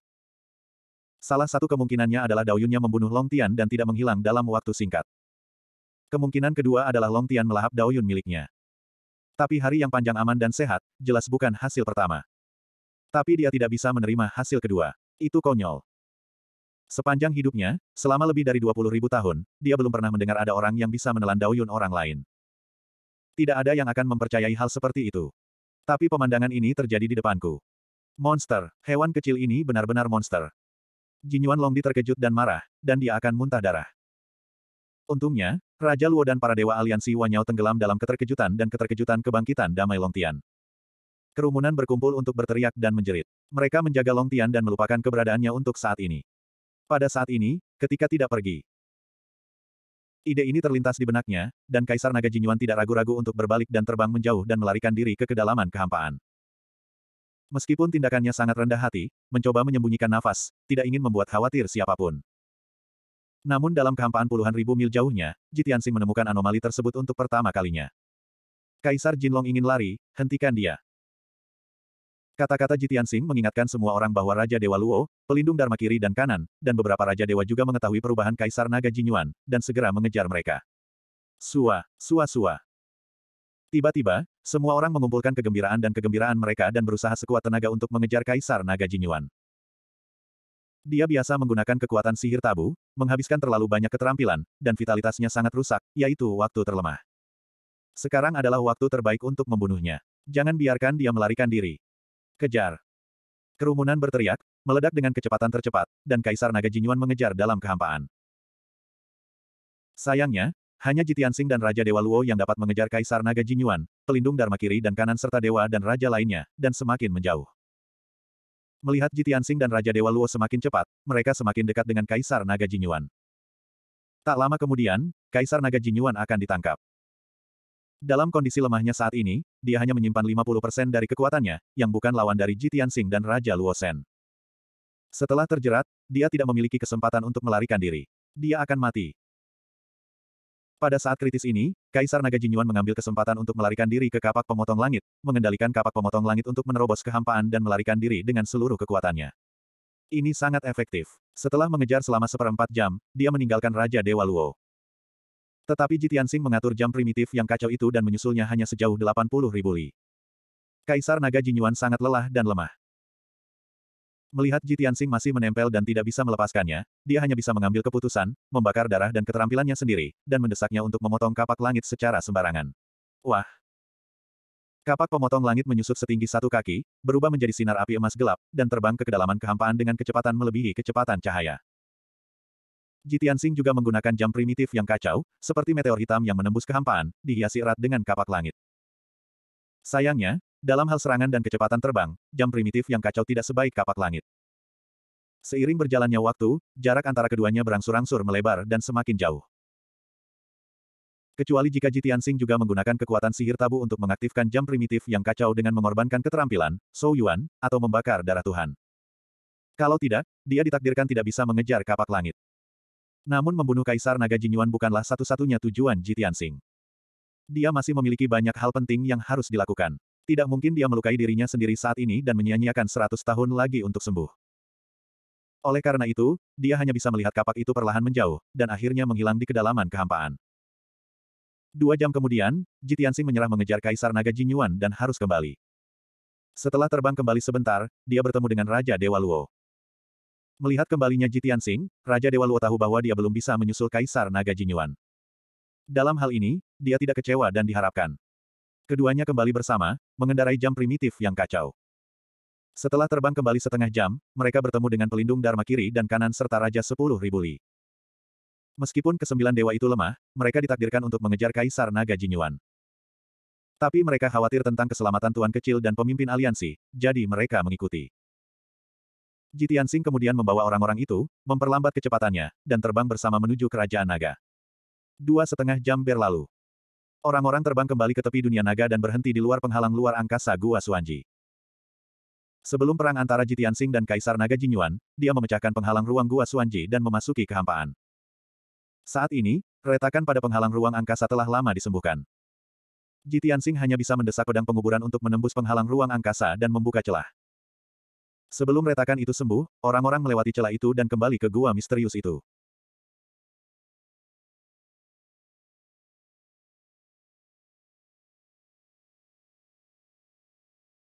Salah satu kemungkinannya adalah Daoyunnya membunuh Long Tian dan tidak menghilang dalam waktu singkat. Kemungkinan kedua adalah Long Tian melahap Daoyun miliknya. Tapi hari yang panjang aman dan sehat, jelas bukan hasil pertama. Tapi dia tidak bisa menerima hasil kedua. Itu konyol. Sepanjang hidupnya, selama lebih dari 20 ribu tahun, dia belum pernah mendengar ada orang yang bisa menelan daun orang lain. Tidak ada yang akan mempercayai hal seperti itu. Tapi pemandangan ini terjadi di depanku. Monster, hewan kecil ini benar-benar monster. Jin Yuan Longdi terkejut dan marah, dan dia akan muntah darah. Untungnya, Raja Luo dan para dewa aliansi Wanyao tenggelam dalam keterkejutan dan keterkejutan kebangkitan damai Longtian. Kerumunan berkumpul untuk berteriak dan menjerit. Mereka menjaga Long Tian dan melupakan keberadaannya untuk saat ini. Pada saat ini, ketika tidak pergi. Ide ini terlintas di benaknya, dan Kaisar Naga Jinyuan tidak ragu-ragu untuk berbalik dan terbang menjauh dan melarikan diri ke kedalaman kehampaan. Meskipun tindakannya sangat rendah hati, mencoba menyembunyikan nafas, tidak ingin membuat khawatir siapapun. Namun dalam kehampaan puluhan ribu mil jauhnya, Jitiansing menemukan anomali tersebut untuk pertama kalinya. Kaisar Jinlong ingin lari, hentikan dia. Kata-kata Jitian Sing mengingatkan semua orang bahwa Raja Dewa Luo, pelindung Dharma kiri dan kanan, dan beberapa Raja Dewa juga mengetahui perubahan Kaisar Naga Jinyuan, dan segera mengejar mereka. Sua, sua sua. Tiba-tiba, semua orang mengumpulkan kegembiraan dan kegembiraan mereka dan berusaha sekuat tenaga untuk mengejar Kaisar Naga Jinyuan. Dia biasa menggunakan kekuatan sihir tabu, menghabiskan terlalu banyak keterampilan, dan vitalitasnya sangat rusak, yaitu waktu terlemah. Sekarang adalah waktu terbaik untuk membunuhnya. Jangan biarkan dia melarikan diri. Kejar. Kerumunan berteriak, meledak dengan kecepatan tercepat, dan Kaisar Naga Jinyuan mengejar dalam kehampaan. Sayangnya, hanya jitian sing dan Raja Dewa Luo yang dapat mengejar Kaisar Naga Jinyuan, pelindung Dharma kiri dan kanan serta dewa dan raja lainnya, dan semakin menjauh. Melihat jitian sing dan Raja Dewa Luo semakin cepat, mereka semakin dekat dengan Kaisar Naga Jinyuan. Tak lama kemudian, Kaisar Naga Jinyuan akan ditangkap. Dalam kondisi lemahnya saat ini, dia hanya menyimpan 50% dari kekuatannya, yang bukan lawan dari Ji Tianxing dan Raja Luosen. Setelah terjerat, dia tidak memiliki kesempatan untuk melarikan diri. Dia akan mati. Pada saat kritis ini, Kaisar Naga Jinyuan mengambil kesempatan untuk melarikan diri ke kapak pemotong langit, mengendalikan kapak pemotong langit untuk menerobos kehampaan dan melarikan diri dengan seluruh kekuatannya. Ini sangat efektif. Setelah mengejar selama seperempat jam, dia meninggalkan Raja Dewa Luo. Tetapi Sing mengatur jam primitif yang kacau itu dan menyusulnya hanya sejauh 80 ribu li. Kaisar Naga Jinyuan sangat lelah dan lemah. Melihat Sing masih menempel dan tidak bisa melepaskannya, dia hanya bisa mengambil keputusan, membakar darah dan keterampilannya sendiri, dan mendesaknya untuk memotong kapak langit secara sembarangan. Wah! Kapak pemotong langit menyusut setinggi satu kaki, berubah menjadi sinar api emas gelap, dan terbang ke kedalaman kehampaan dengan kecepatan melebihi kecepatan cahaya. Jitian juga menggunakan jam primitif yang kacau, seperti meteor hitam yang menembus kehampaan, dihiasi erat dengan kapak langit. Sayangnya, dalam hal serangan dan kecepatan terbang, jam primitif yang kacau tidak sebaik kapak langit. Seiring berjalannya waktu, jarak antara keduanya berangsur-angsur melebar dan semakin jauh. Kecuali jika Jitian juga menggunakan kekuatan sihir tabu untuk mengaktifkan jam primitif yang kacau dengan mengorbankan keterampilan, Shou Yuan, atau membakar darah Tuhan. Kalau tidak, dia ditakdirkan tidak bisa mengejar kapak langit. Namun membunuh Kaisar Naga Jinyuan bukanlah satu-satunya tujuan Jitian Sing. Dia masih memiliki banyak hal penting yang harus dilakukan. Tidak mungkin dia melukai dirinya sendiri saat ini dan menyia-nyiakan seratus tahun lagi untuk sembuh. Oleh karena itu, dia hanya bisa melihat kapak itu perlahan menjauh, dan akhirnya menghilang di kedalaman kehampaan. Dua jam kemudian, Jitian Sing menyerah mengejar Kaisar Naga Jinyuan dan harus kembali. Setelah terbang kembali sebentar, dia bertemu dengan Raja Dewa Luo. Melihat kembalinya Jitian Sing, Raja Dewa Luo tahu bahwa dia belum bisa menyusul Kaisar Naga Jinyuan. Dalam hal ini, dia tidak kecewa dan diharapkan. Keduanya kembali bersama, mengendarai jam primitif yang kacau. Setelah terbang kembali setengah jam, mereka bertemu dengan pelindung Dharma kiri dan kanan serta Raja Sepuluh Ribu Li. Meskipun kesembilan dewa itu lemah, mereka ditakdirkan untuk mengejar Kaisar Naga Jinyuan. Tapi mereka khawatir tentang keselamatan Tuan Kecil dan pemimpin aliansi, jadi mereka mengikuti. Jitian Sing kemudian membawa orang-orang itu, memperlambat kecepatannya, dan terbang bersama menuju kerajaan naga. Dua setengah jam berlalu. Orang-orang terbang kembali ke tepi dunia naga dan berhenti di luar penghalang luar angkasa Gua Suanji. Sebelum perang antara Jitian Sing dan Kaisar Naga Jinyuan, dia memecahkan penghalang ruang Gua Suanji dan memasuki kehampaan. Saat ini, retakan pada penghalang ruang angkasa telah lama disembuhkan. Jitian Sing hanya bisa mendesak pedang penguburan untuk menembus penghalang ruang angkasa dan membuka celah. Sebelum retakan itu sembuh, orang-orang melewati celah itu dan kembali ke gua misterius itu.